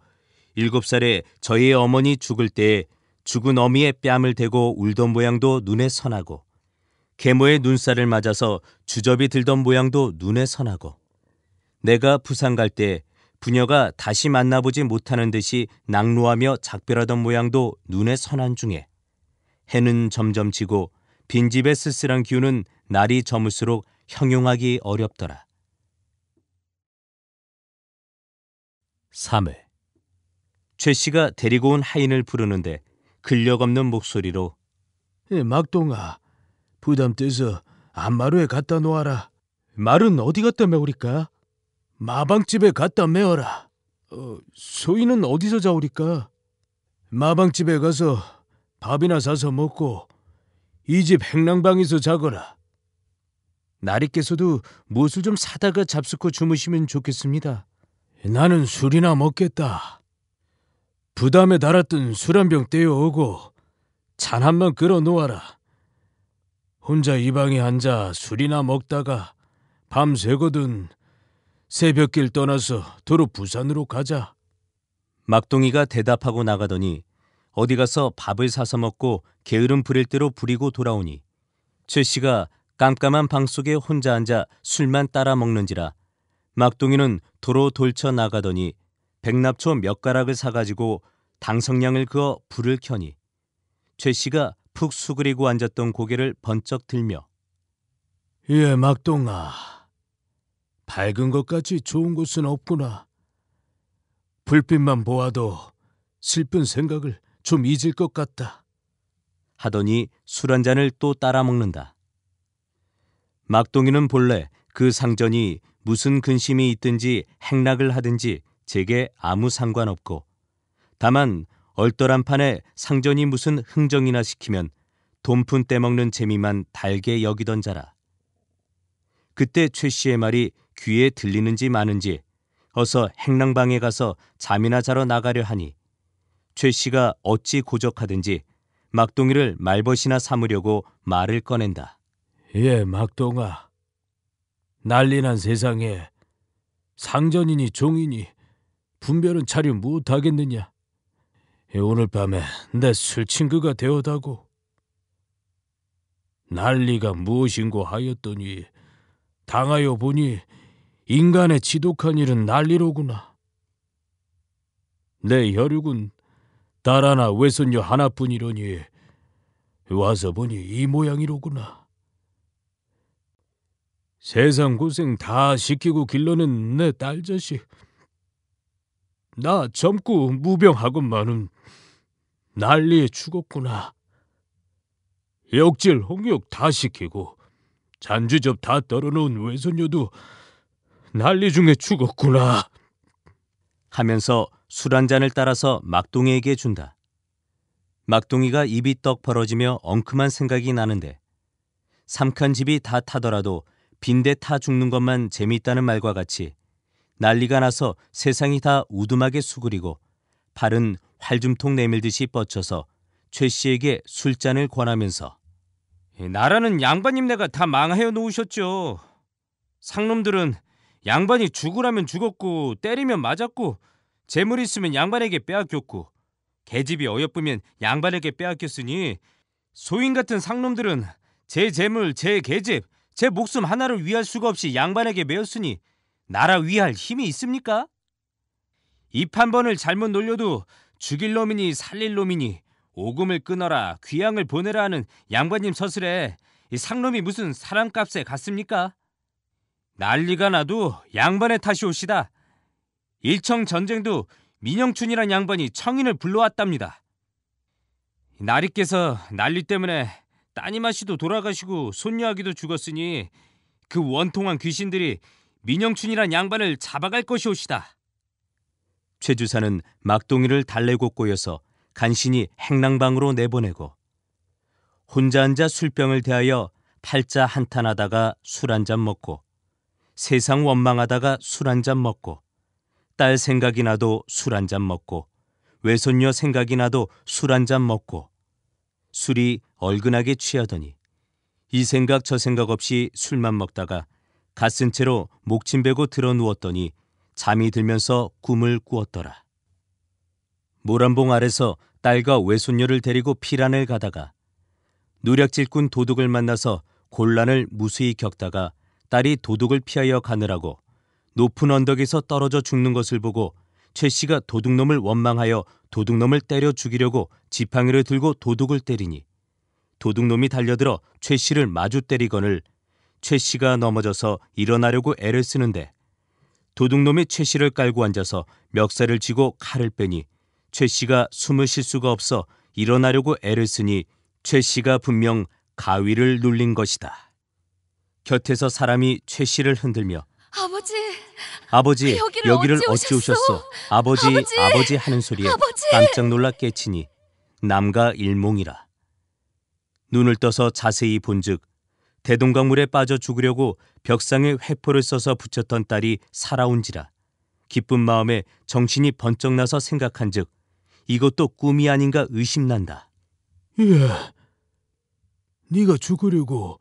일곱 살에 저희 어머니 죽을 때에 죽은 어미의 뺨을 대고 울던 모양도 눈에 선하고 계모의 눈살을 맞아서 주접이 들던 모양도 눈에 선하고 내가 부산 갈 때 부녀가 다시 만나보지 못하는 듯이 낙로하며 작별하던 모양도 눈에 선한 중에 해는 점점 지고 빈집의 쓸쓸한 기운은 날이 저물수록 형용하기 어렵더라. 3회 최 씨가 데리고 온 하인을 부르는데 근력 없는 목소리로 예, 막동아 부담 떼서 안마루에 갖다 놓아라. 말은 어디 갔다 메오리까? 마방집에 갔다 메어라. 어, 소인은 어디서 자오리까? 마방집에 가서 밥이나 사서 먹고 이 집 행랑방에서 자거라. 나리께서도 무엇을 좀 사다가 잡수고 주무시면 좋겠습니다. 나는 술이나 먹겠다. 부담에 달았던 술 한 병 떼어오고 잔한만 끌어 놓아라. 혼자 이 방에 앉아 술이나 먹다가 밤새거든 새벽길 떠나서 도로 부산으로 가자. 막둥이가 대답하고 나가더니 어디 가서 밥을 사서 먹고 게으름 부릴 대로 부리고 돌아오니 최 씨가 깜깜한 방 속에 혼자 앉아 술만 따라 먹는지라 막둥이는 도로 돌쳐 나가더니 백납초 몇 가락을 사가지고 당성냥을 그어 불을 켜니 최 씨가 푹 수그리고 앉았던 고개를 번쩍 들며 예막동아 밝은 것까지 좋은 곳은 없구나. 불빛만 보아도 슬픈 생각을 좀 잊을 것 같다. 하더니 술 한 잔을 또 따라 먹는다. 막동이는 본래 그 상전이 무슨 근심이 있든지 행락을 하든지 제게 아무 상관없고 다만 얼떨한 판에 상전이 무슨 흥정이나 시키면 돈푼 떼먹는 재미만 달게 여기던 자라. 그때 최 씨의 말이 귀에 들리는지 마는지 어서 행랑방에 가서 잠이나 자러 나가려 하니 최 씨가 어찌 고적하든지 막동이를 말벗이나 삼으려고 말을 꺼낸다. 예, 막동아. 난리난 세상에 상전이니 종이니 분별은 차려 못하겠느냐. 예, 오늘 밤에 내 술친구가 되었다고 난리가 무엇인고 하였더니 당하여 보니 인간의 지독한 일은 난리로구나. 내 혈육은 딸 하나 외손녀 하나뿐이로니 와서 보니 이 모양이로구나. 세상 고생 다 시키고 길러낸 내딸 자식. 나 젊고 무병하건만은 난리에 죽었구나. 역질, 홍역 다 시키고 잔주접 다 떨어놓은 외손녀도 난리 중에 죽었구나. 하면서 술 한 잔을 따라서 막둥이에게 준다. 막둥이가 입이 떡 벌어지며 엉큼한 생각이 나는데 삼칸 집이 다 타더라도 빈대 타 죽는 것만 재미있다는 말과 같이 난리가 나서 세상이 다우두하게 수그리고 발은 활줌통 내밀듯이 뻗쳐서 최 씨에게 술잔을 권하면서 나라는 양반님 네가다 망하여 놓으셨죠. 상놈들은 양반이 죽으라면 죽었고 때리면 맞았고 재물 있으면 양반에게 빼앗겼고 계집이 어여쁘면 양반에게 빼앗겼으니 소인 같은 상놈들은 제 재물, 제 계집, 제 목숨 하나를 위할 수가 없이 양반에게 매었으니 나라 위할 힘이 있습니까? 입 한 번을 잘못 놀려도 죽일 놈이니 살릴 놈이니 오금을 끊어라 귀양을 보내라 하는 양반님 서슬에 이 상놈이 무슨 사람값에 갔습니까? 난리가 나도 양반의 탓이 옵시다. 일청 전쟁도 민영춘이란 양반이 청인을 불러왔답니다. 나리께서 난리 때문에 따님 아씨도 돌아가시고 손녀아기도 죽었으니 그 원통한 귀신들이 민영춘이란 양반을 잡아갈 것이옵시다. 최주사는 막동이를 달래고 꼬여서 간신히 행랑방으로 내보내고 혼자 앉아 술병을 대하여 팔자 한탄하다가 술 한 잔 먹고 세상 원망하다가 술 한 잔 먹고 딸 생각이 나도 술 한 잔 먹고 외손녀 생각이 나도 술 한 잔 먹고 술이 얼근하게 취하더니 이 생각 저 생각 없이 술만 먹다가 갓 쓴 채로 목침 베고 들어 누웠더니 잠이 들면서 꿈을 꾸었더라. 모란봉 아래서 딸과 외손녀를 데리고 피란을 가다가 누략질꾼 도둑을 만나서 곤란을 무수히 겪다가 딸이 도둑을 피하여 가느라고 높은 언덕에서 떨어져 죽는 것을 보고 최 씨가 도둑놈을 원망하여 도둑놈을 때려 죽이려고 지팡이를 들고 도둑을 때리니 도둑놈이 달려들어 최 씨를 마주 때리거늘 최 씨가 넘어져서 일어나려고 애를 쓰는데 도둑놈이 최 씨를 깔고 앉아서 멱살을 쥐고 칼을 빼니 최 씨가 숨을 쉴 수가 없어 일어나려고 애를 쓰니 최 씨가 분명 가위를 눌린 것이다. 곁에서 사람이 최 씨를 흔들며 아버지 아버지 여기를, 여기를 어찌, 오셨소? 아버지, 아버지 아버지 하는 소리에 아버지. 깜짝 놀라 깨치니 남가 일몽이라 눈을 떠서 자세히 본즉 대동강물에 빠져 죽으려고 벽상에 회포를 써서 붙였던 딸이 살아온지라 기쁜 마음에 정신이 번쩍 나서 생각한즉 이것도 꿈이 아닌가 의심난다. 예, 네가 죽으려고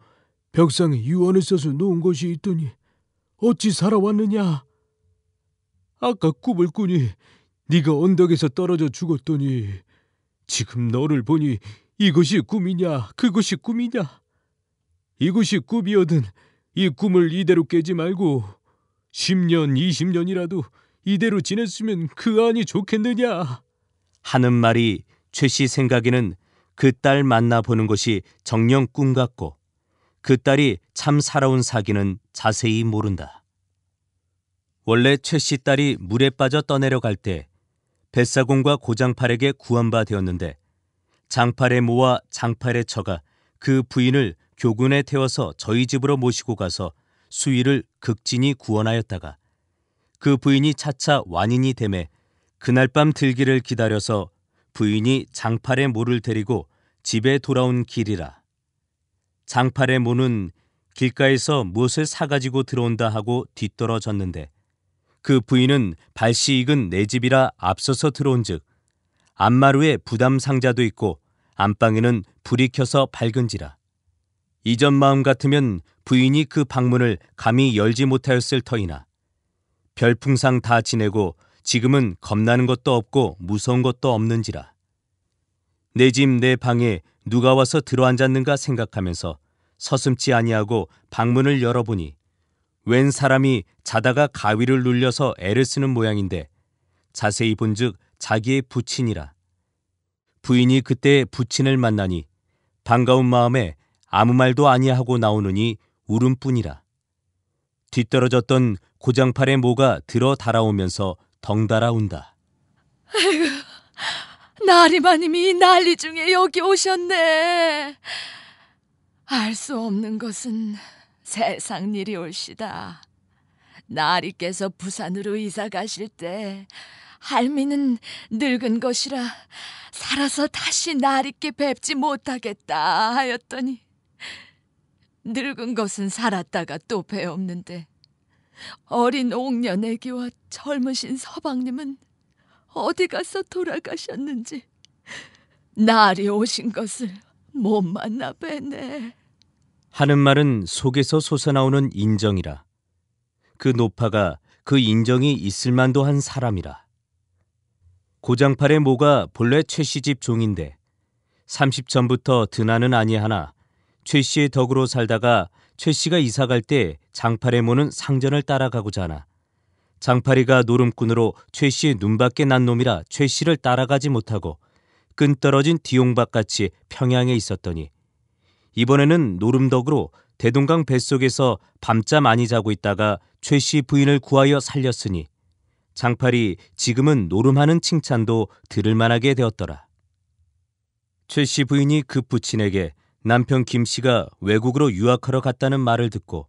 벽상에 유언을 써서 놓은 것이 있더니 어찌 살아왔느냐? 아까 꿈을 꾸니 네가 언덕에서 떨어져 죽었더니 지금 너를 보니 이것이 꿈이냐 그것이 꿈이냐 이것이 꿈이어든이 꿈을 이대로 깨지 말고 10년 20년이라도 이대로 지냈으면 그 안이 좋겠느냐 하는 말이 최씨 생각에는 그 딸 만나보는 것이 정녕 꿈 같고 그 딸이 참 살아온 사기는 자세히 모른다. 원래 최 씨 딸이 물에 빠져 떠내려갈 때 뱃사공과 고장팔에게 구한 바 되었는데 장팔의 모와 장팔의 처가 그 부인을 교군에 태워서 저희 집으로 모시고 가서 수위를 극진히 구원하였다가 그 부인이 차차 완인이 되매 그날 밤 들기를 기다려서 부인이 장팔의 모를 데리고 집에 돌아온 길이라. 장팔의 문은 길가에서 무엇을 사가지고 들어온다 하고 뒤떨어졌는데 그 부인은 발씨 익은 내 집이라 앞서서 들어온즉 안마루에 부담 상자도 있고 안방에는 불이 켜서 밝은지라 이전 마음 같으면 부인이 그 방문을 감히 열지 못하였을 터이나 별풍상 다 지내고 지금은 겁나는 것도 없고 무서운 것도 없는지라 내 집 내 방에 누가 와서 들어앉았는가 생각하면서 서슴지 아니하고 방문을 열어보니 웬 사람이 자다가 가위를 눌려서 애를 쓰는 모양인데 자세히 본즉 자기의 부친이라. 부인이 그때 부친을 만나니 반가운 마음에 아무 말도 아니하고 나오느니 울음뿐이라. 뒤떨어졌던 고장팔의 모가 들어 달아오면서 덩달아 운다. 아이고, 나리마님이 이 난리 중에 여기 오셨네. 알 수 없는 것은 세상 일이 올시다. 나리께서 부산으로 이사 가실 때 할미는 늙은 것이라 살아서 다시 나리께 뵙지 못하겠다 하였더니 늙은 것은 살았다가 또 배없는데 어린 옥녀내기와 젊으신 서방님은 어디 가서 돌아가셨는지 날이 오신 것을 못 만나 뵈네. 하는 말은 속에서 솟아나오는 인정이라. 그 노파가 그 인정이 있을 만도 한 사람이라. 고장팔의 모가 본래 최씨집 종인데 30전부터 드나는 아니하나 최씨의 덕으로 살다가 최씨가 이사갈 때 장팔의 모는 상전을 따라가고자 하나 장파리가 노름꾼으로 최 씨의 눈밖에 난 놈이라 최 씨를 따라가지 못하고 끈떨어진 디용박같이 평양에 있었더니 이번에는 노름덕으로 대동강 뱃속에서 밤잠 많이 자고 있다가 최씨 부인을 구하여 살렸으니 장팔이 지금은 노름하는 칭찬도 들을 만하게 되었더라. 최씨 부인이 그 부친에게 남편 김 씨가 외국으로 유학하러 갔다는 말을 듣고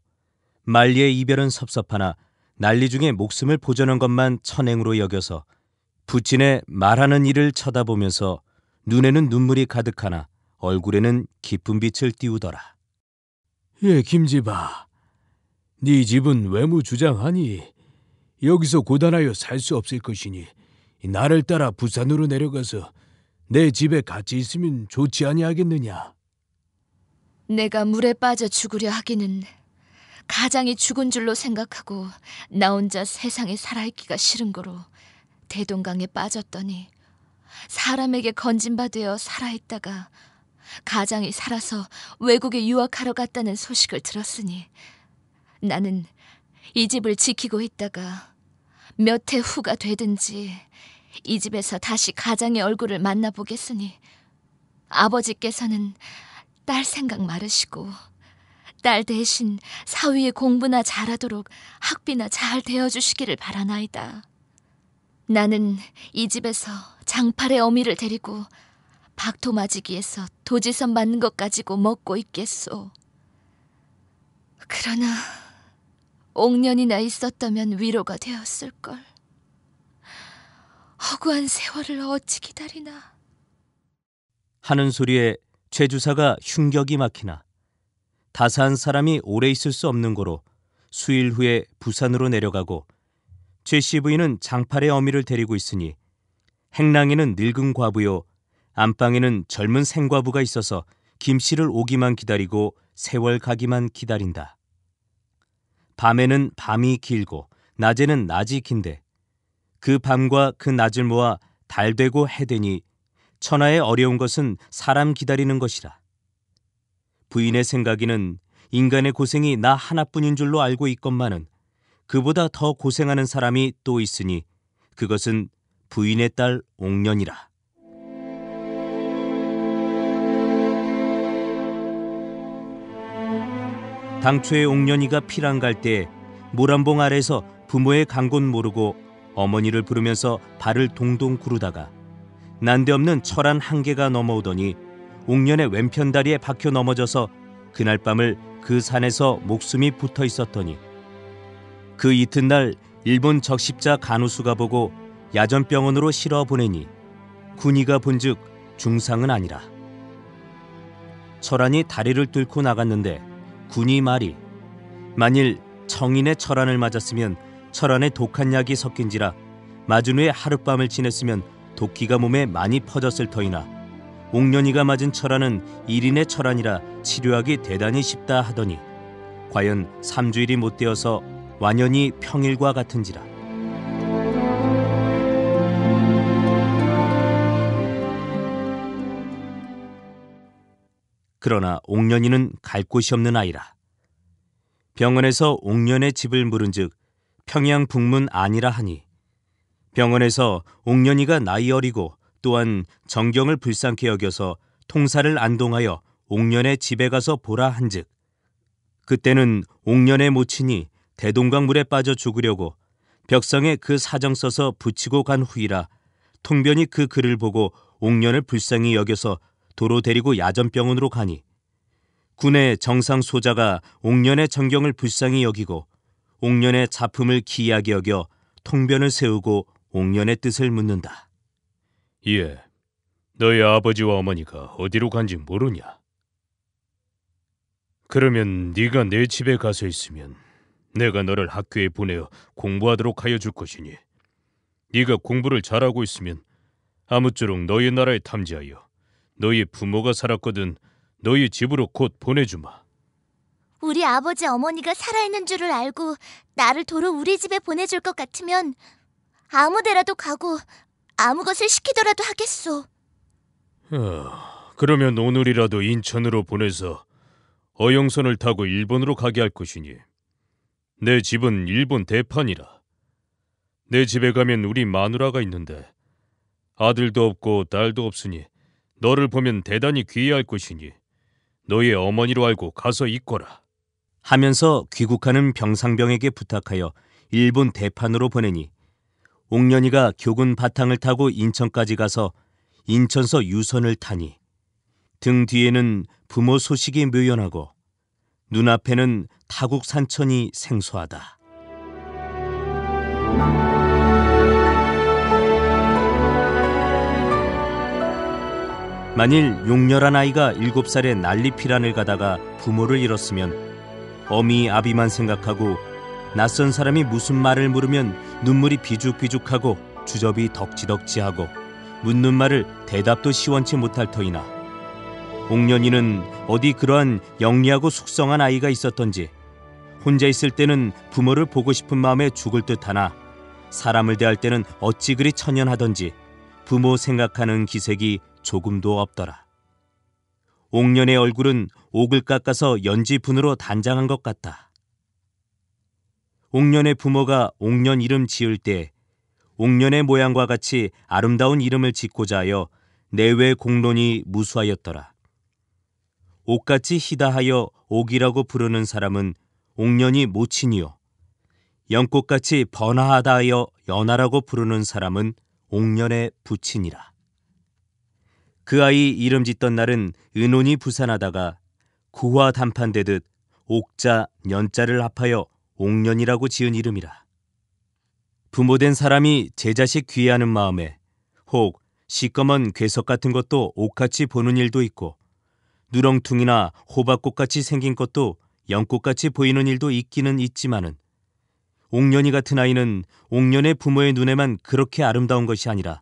말리의 이별은 섭섭하나 난리 중에 목숨을 보전한 것만 천행으로 여겨서 부친의 말하는 일을 쳐다보면서 눈에는 눈물이 가득하나 얼굴에는 깊은 빛을 띄우더라. 예, 김지바. 네 집은 외무 주장하니 여기서 고단하여 살 수 없을 것이니 나를 따라 부산으로 내려가서 내 집에 같이 있으면 좋지 아니하겠느냐. 내가 물에 빠져 죽으려 하기는 가장이 죽은 줄로 생각하고 나 혼자 세상에 살아있기가 싫은 거로 대동강에 빠졌더니 사람에게 건진받 되어 살아있다가 가장이 살아서 외국에 유학하러 갔다는 소식을 들었으니 나는 이 집을 지키고 있다가 몇 해 후가 되든지 이 집에서 다시 가장의 얼굴을 만나보겠으니 아버지께서는 딸 생각 마르시고 딸 대신 사위의 공부나 잘하도록 학비나 잘 대어주시기를 바라나이다. 나는 이 집에서 장팔의 어미를 데리고 박토마지기에서 도지선 맞는 것 가지고 먹고 있겠소. 그러나 옥년이나 있었다면 위로가 되었을걸. 허구한 세월을 어찌 기다리나. 하는 소리에 최주사가 흉격이 막히나 다산 사람이 오래 있을 수 없는 거로 수일 후에 부산으로 내려가고 최씨 부인은 장팔의 어미를 데리고 있으니 행랑에는 늙은 과부요 안방에는 젊은 생과부가 있어서 김씨를 오기만 기다리고 세월 가기만 기다린다. 밤에는 밤이 길고 낮에는 낮이 긴데 그 밤과 그 낮을 모아 달 되고 해 되니 천하의 어려운 것은 사람 기다리는 것이라. 부인의 생각에는 인간의 고생이 나 하나뿐인 줄로 알고 있건만은 그보다 더 고생하는 사람이 또 있으니 그것은 부인의 딸 옥년이라. 당초에 옥년이가 피랑 갈 때 모란봉 아래서 부모의 강곤 모르고 어머니를 부르면서 발을 동동 구르다가 난데없는 철안 한계가 넘어오더니 옥년의 왼편 다리에 박혀 넘어져서 그날 밤을 그 산에서 목숨이 붙어 있었더니 그 이튿날 일본 적십자 간호수가 보고 야전병원으로 실어 보내니 군의가 본즉 중상은 아니라 철안이 다리를 뚫고 나갔는데 군이 말이 만일 청인의 철안을 맞았으면 철안에 독한 약이 섞인지라 마은 후에 하룻밤을 지냈으면 도끼가 몸에 많이 퍼졌을 터이나 옥년이가 맞은 철안은 1인의 철안이라 치료하기 대단히 쉽다 하더니 과연 3주일이못 되어서 완연히 평일과 같은지라 그러나 옥년이는 갈 곳이 없는 아이라 병원에서 옥년의 집을 물은즉 평양 북문 아니라 하니 병원에서 옥년이가 나이 어리고 또한 정경을 불쌍케 여겨서 통사를 안동하여 옥년의 집에 가서 보라 한즉 그때는 옥년의 모친이 대동강 물에 빠져 죽으려고 벽성에 그 사정 써서 붙이고 간 후이라 통변이 그 글을 보고 옥년을 불쌍히 여겨서 도로 데리고 야전병원으로 가니 군의 정상 소자가 옥년의 정경을 불쌍히 여기고 옥년의 작품을 기이하게 여겨 통변을 세우고 옥년의 뜻을 묻는다. 예, 너희 아버지와 어머니가 어디로 간지 모르냐? 그러면 네가 내 집에 가서 있으면 내가 너를 학교에 보내어 공부하도록 하여 줄 것이니 네가 공부를 잘하고 있으면 아무쪼록 너희 나라에 탐지하여 너희 부모가 살았거든 너희 집으로 곧 보내주마. 우리 아버지 어머니가 살아있는 줄을 알고 나를 도로 우리 집에 보내줄 것 같으면 아무데라도 가고 아무 것을 시키더라도 하겠소. 하, 어, 그러면 오늘이라도 인천으로 보내서 어영선을 타고 일본으로 가게 할 것이니 내 집은 일본 대판이라 내 집에 가면 우리 마누라가 있는데 아들도 없고 딸도 없으니 너를 보면 대단히 귀해할 것이니 너의 어머니로 알고 가서 있거라 하면서 귀국하는 병상병에게 부탁하여 일본 대판으로 보내니 옥년이가 교군 바탕을 타고 인천까지 가서 인천서 유선을 타니 등 뒤에는 부모 소식이 묘연하고 눈앞에는 타국 산천이 생소하다. 만일 용렬한 아이가 7살에 난리 피란을 가다가 부모를 잃었으면 어미 아비만 생각하고 낯선 사람이 무슨 말을 물으면 눈물이 비죽비죽하고 주접이 덕지덕지하고 묻는 말을 대답도 시원치 못할 터이나 옥년이는 어디 그러한 영리하고 숙성한 아이가 있었던지 혼자 있을 때는 부모를 보고 싶은 마음에 죽을 듯하나 사람을 대할 때는 어찌 그리 천연하던지 부모 생각하는 기색이 조금도 없더라. 옥년의 얼굴은 옥을 깎아서 연지 분으로 단장한 것 같다. 옥년의 부모가 옥년 이름 지을 때 옥년의 모양과 같이 아름다운 이름을 짓고자 하여 내외 공론이 무수하였더라. 옥같이 희다하여 옥이라고 부르는 사람은 옥년이 모친이요. 연꽃같이 번화하다하여 연하라고 부르는 사람은 옥년의 부친이라. 그 아이 이름 짓던 날은 은혼이 부산하다가 구화 단판되듯 옥자, 년자를 합하여 옥년이라고 지은 이름이라. 부모된 사람이 제자식 귀해하는 마음에 혹 시꺼먼 괴석 같은 것도 옥같이 보는 일도 있고 누렁퉁이나 호박꽃같이 생긴 것도 연꽃같이 보이는 일도 있기는 있지만은 옥년이 같은 아이는 옥년의 부모의 눈에만 그렇게 아름다운 것이 아니라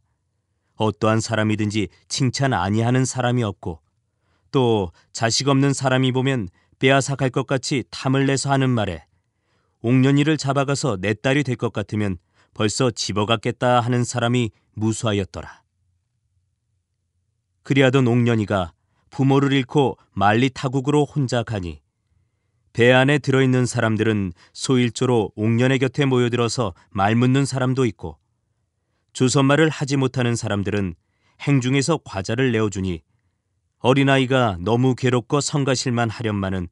어떠한 사람이든지 칭찬 아니하는 사람이 없고 또 자식 없는 사람이 보면 빼앗아 갈것 같이 탐을 내서 하는 말에 옥년이를 잡아가서 내 딸이 될 것 같으면 벌써 집어갔겠다 하는 사람이 무수하였더라. 그리하던 옥년이가 부모를 잃고 말리 타국으로 혼자 가니 배 안에 들어있는 사람들은 소일조로 옥년의 곁에 모여들어서 말 묻는 사람도 있고 조선말을 하지 못하는 사람들은 행중에서 과자를 내어주니 어린아이가 너무 괴롭고 성가실만 하련만은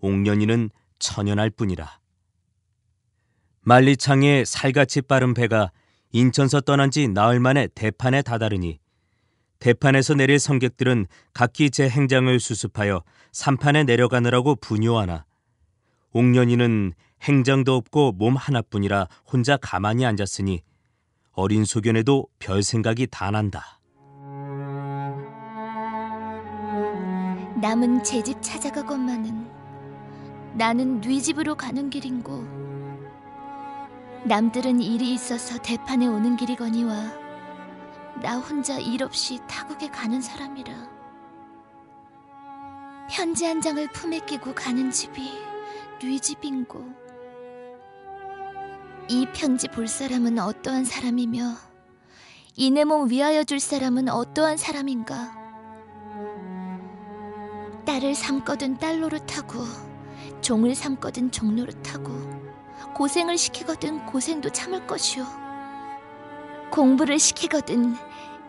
옥년이는 천연할 뿐이라. 만리창의 살같이 빠른 배가 인천서 떠난 지 나흘 만에 대판에 다다르니 대판에서 내릴 성객들은 각기 제 행장을 수습하여 산판에 내려가느라고 분요하나 옥년이는 행장도 없고 몸 하나뿐이라 혼자 가만히 앉았으니 어린 소견에도 별 생각이 다 난다. 남은 제 집 찾아가건만은 나는 뉘 집으로 가는 길인고 남들은 일이 있어서 대판에 오는 길이거니와 나 혼자 일 없이 타국에 가는 사람이라 편지 한 장을 품에 끼고 가는 집이 뉘 집인고 이 편지 볼 사람은 어떠한 사람이며 이내 몸 위하여 줄 사람은 어떠한 사람인가 딸을 삼거든 딸 노릇하고 종을 삼거든 종 노릇하고 고생을 시키거든 고생도 참을 것이오. 공부를 시키거든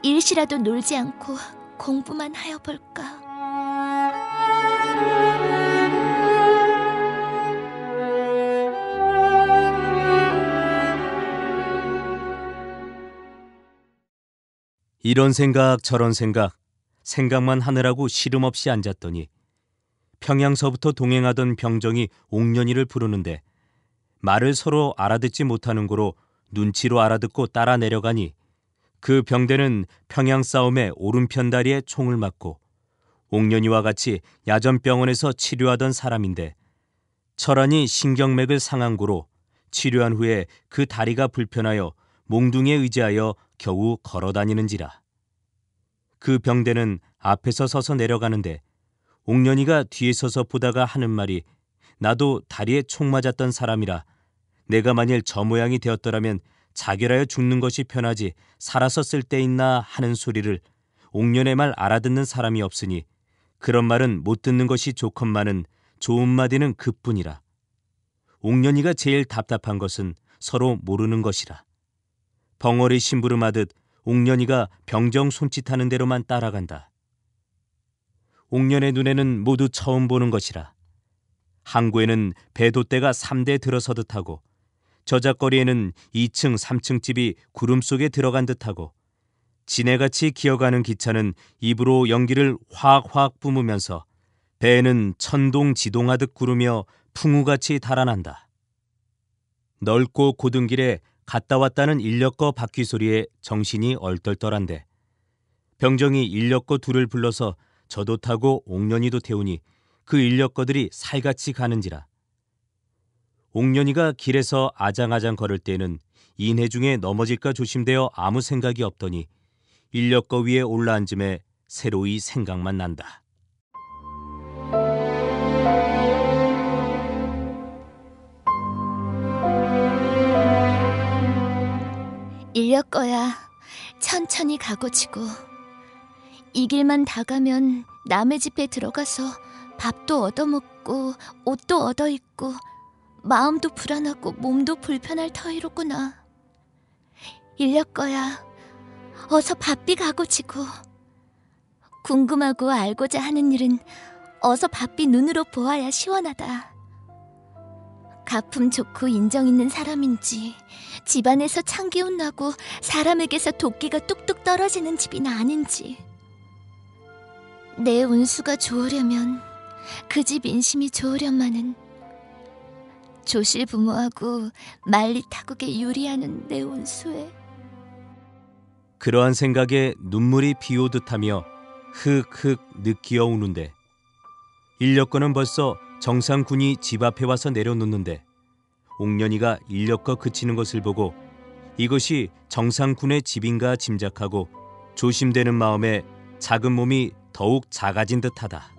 일시라도 놀지 않고 공부만 하여 볼까. 이런 생각 저런 생각 생각만 하느라고 시름 없이 앉았더니 평양서부터 동행하던 병정이 옥년이를 부르는데 말을 서로 알아듣지 못하는 고로 눈치로 알아듣고 따라 내려가니 그 병대는 평양 싸움에 오른편 다리에 총을 맞고 옥년이와 같이 야전병원에서 치료하던 사람인데 철안이 신경맥을 상한 고로 치료한 후에 그 다리가 불편하여 몽둥이에 의지하여 겨우 걸어 다니는지라. 그 병대는 앞에서 서서 내려가는데 옥년이가 뒤에 서서 보다가 하는 말이 나도 다리에 총 맞았던 사람이라 내가 만일 저 모양이 되었더라면 자결하여 죽는 것이 편하지 살아서 쓸데 있나 하는 소리를 옥년의 말 알아듣는 사람이 없으니 그런 말은 못 듣는 것이 좋건만은 좋은 마디는 그뿐이라. 옥년이가 제일 답답한 것은 서로 모르는 것이라. 벙어리 심부름하듯 옥년이가 병정 손짓하는 대로만 따라간다. 옥년의 눈에는 모두 처음 보는 것이라. 항구에는 배도대가 3대 들어서듯 하고 저작거리에는 2층, 3층 집이 구름 속에 들어간 듯하고 지네같이 기어가는 기차는 입으로 연기를 확확 뿜으면서 배에는 천동 지동하듯 구르며 풍우같이 달아난다. 넓고 고든 길에 갔다 왔다는 인력거 바퀴 소리에 정신이 얼떨떨한데 병정이 인력거 둘을 불러서 저도 타고 옥년이도 태우니 그 인력거들이 살같이 가는지라 옥년이가 길에서 아장아장 걸을 때에는 인해 중에 넘어질까 조심되어 아무 생각이 없더니 인력거 위에 올라앉음에 새로이 생각만 난다. 인력거야 천천히 가고 치고이 길만 다 가면 남의 집에 들어가서 밥도 얻어먹고 옷도 얻어입고 마음도 불안하고 몸도 불편할 터이로구나. 일렸거야. 어서 바삐 가고 지고. 궁금하고 알고자 하는 일은 어서 바삐 눈으로 보아야 시원하다. 가품 좋고 인정 있는 사람인지 집안에서 참기운 나고 사람에게서 도끼가 뚝뚝 떨어지는 집인 아닌지 내 운수가 좋으려면 그집 인심이 좋으련만은 조실 부모하고 말리 타국에 유리하는 내 온수에 그러한 생각에 눈물이 비오듯하며 흑흑 느끼어 우는데 인력거는 벌써 정상군이 집 앞에 와서 내려놓는데 옥년이가 인력거 그치는 것을 보고 이것이 정상군의 집인가 짐작하고 조심되는 마음에 작은 몸이 더욱 작아진 듯하다.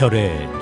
별의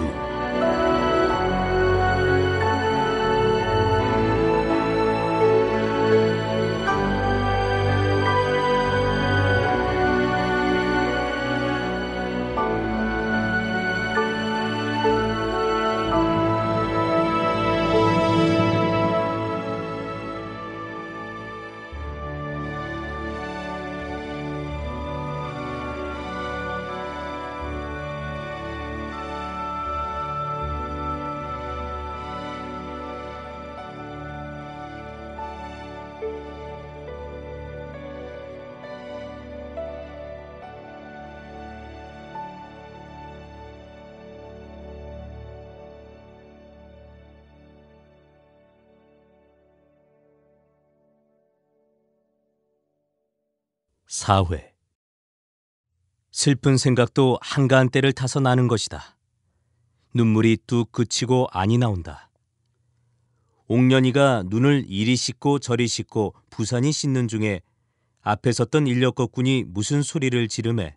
4회 슬픈 생각도 한가한 때를 타서 나는 것이다. 눈물이 뚝 그치고 안이 나온다. 옥년이가 눈을 이리 씻고 저리 씻고 부산이 씻는 중에 앞에 섰던 인력거꾼이 무슨 소리를 지르매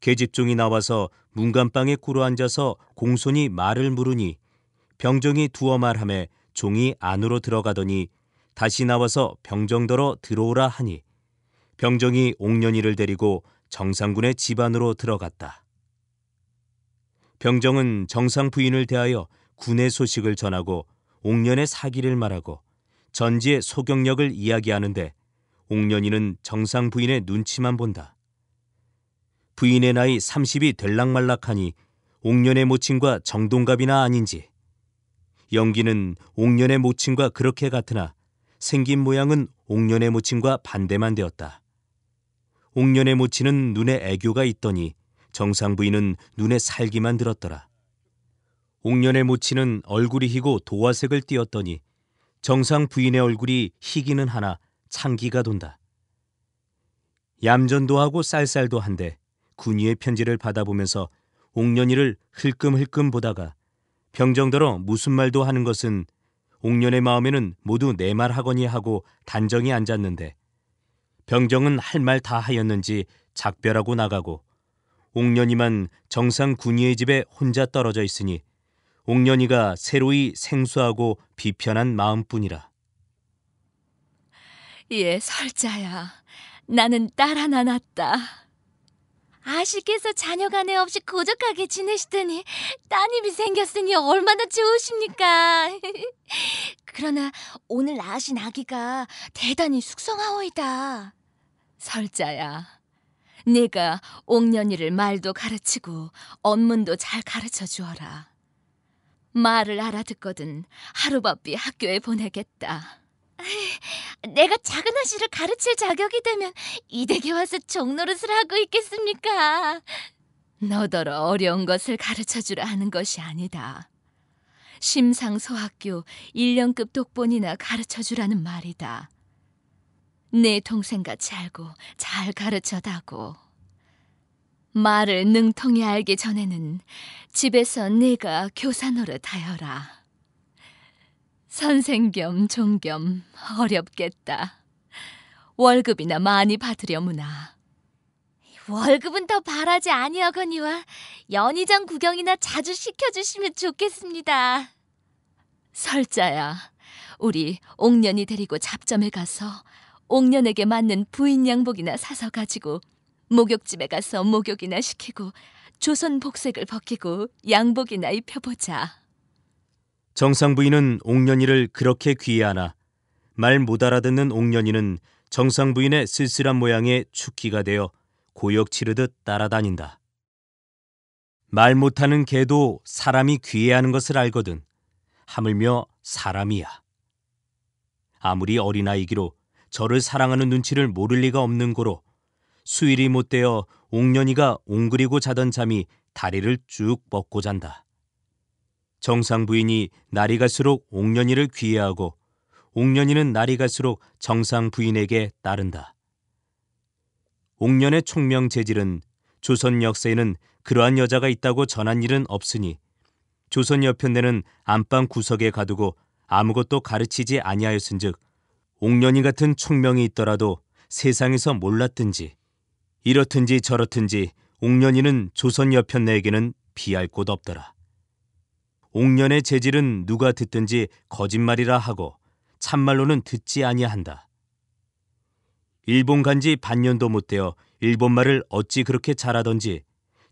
계집종이 나와서 문간방에 꿇어 앉아서 공손히 말을 물으니 병정이 두어 말하에 종이 안으로 들어가더니 다시 나와서 병정더러 들어오라 하니 병정이 옥년이를 데리고 정상군의 집안으로 들어갔다. 병정은 정상 부인을 대하여 군의 소식을 전하고 옥년의 사기를 말하고 전지의 소경력을 이야기하는데 옥년이는 정상 부인의 눈치만 본다. 부인의 나이 30이 될락말락하니 옥년의 모친과 정동갑이나 아닌지. 연기는 옥년의 모친과 그렇게 같으나 생긴 모양은 옥년의 모친과 반대만 되었다. 옥년에 묻히는 눈에 애교가 있더니 정상 부인은 눈에 살기만 들었더라. 옥년에 묻히는 얼굴이 희고 도화색을 띄었더니 정상 부인의 얼굴이 희기는 하나 창기가 돈다. 얌전도 하고 쌀쌀도 한데 군위의 편지를 받아보면서 옥년이를 흘끔흘끔 보다가 병정더러 무슨 말도 하는 것은 옥년의 마음에는 모두 내 말하거니 하고 단정히 앉았는데 병정은 할 말 다 하였는지 작별하고 나가고 옥년이만 정상 군이의 집에 혼자 떨어져 있으니 옥년이가 새로이 생소하고 비편한 마음뿐이라. 예, 설자야. 나는 딸 하나 낳았다. 아시께서 자녀 간에 없이 고적하게 지내시더니 따님이 생겼으니 얼마나 좋으십니까? 그러나 오늘 낳으신 아기가 대단히 숙성하오이다. 설자야, 네가 옥년이를 말도 가르치고 언문도 잘 가르쳐 주어라. 말을 알아듣거든 하루바삐 학교에 보내겠다. 내가 작은 아씨를 가르칠 자격이 되면 이대에 와서 종노릇을 하고 있겠습니까? 너더러 어려운 것을 가르쳐 주라 하는 것이 아니다. 심상소학교 1년급 독본이나 가르쳐 주라는 말이다. 내 동생같이 알고 잘 가르쳐다고. 말을 능통히 알기 전에는 집에서 네가 교사 노릇하여라. 선생 겸 종 겸 어렵겠다. 월급이나 많이 받으려무나. 월급은 더 바라지 아니하거니와 연희장 구경이나 자주 시켜주시면 좋겠습니다. 설자야, 우리 옥년이 데리고 잡점에 가서 옥년에게 맞는 부인 양복이나 사서 가지고 목욕집에 가서 목욕이나 시키고 조선 복색을 벗기고 양복이나 입혀보자. 정상 부인은 옥년이를 그렇게 귀해하나 말 못 알아듣는 옥년이는 정상 부인의 쓸쓸한 모양에 축기가 되어 고역 치르듯 따라다닌다. 말 못하는 개도 사람이 귀해하는 것을 알거든. 하물며 사람이야. 아무리 어린아이기로 저를 사랑하는 눈치를 모를 리가 없는 고로 수일이 못되어 옥년이가 옹그리고 자던 잠이 다리를 쭉 뻗고 잔다. 정상 부인이 날이 갈수록 옥년이를 귀해하고 옥년이는 날이 갈수록 정상 부인에게 따른다. 옥년의 총명 재질은 조선 역사에는 그러한 여자가 있다고 전한 일은 없으니 조선 여편네는 안방 구석에 가두고 아무것도 가르치지 아니하였은즉 옥년이 같은 총명이 있더라도 세상에서 몰랐든지 이렇든지 저렇든지 옥년이는 조선 여편내에게는 비할 곳 없더라. 옥년의 재질은 누가 듣든지 거짓말이라 하고 참말로는 듣지 아니한다. 일본 간지 반년도 못 되어 일본 말을 어찌 그렇게 잘하던지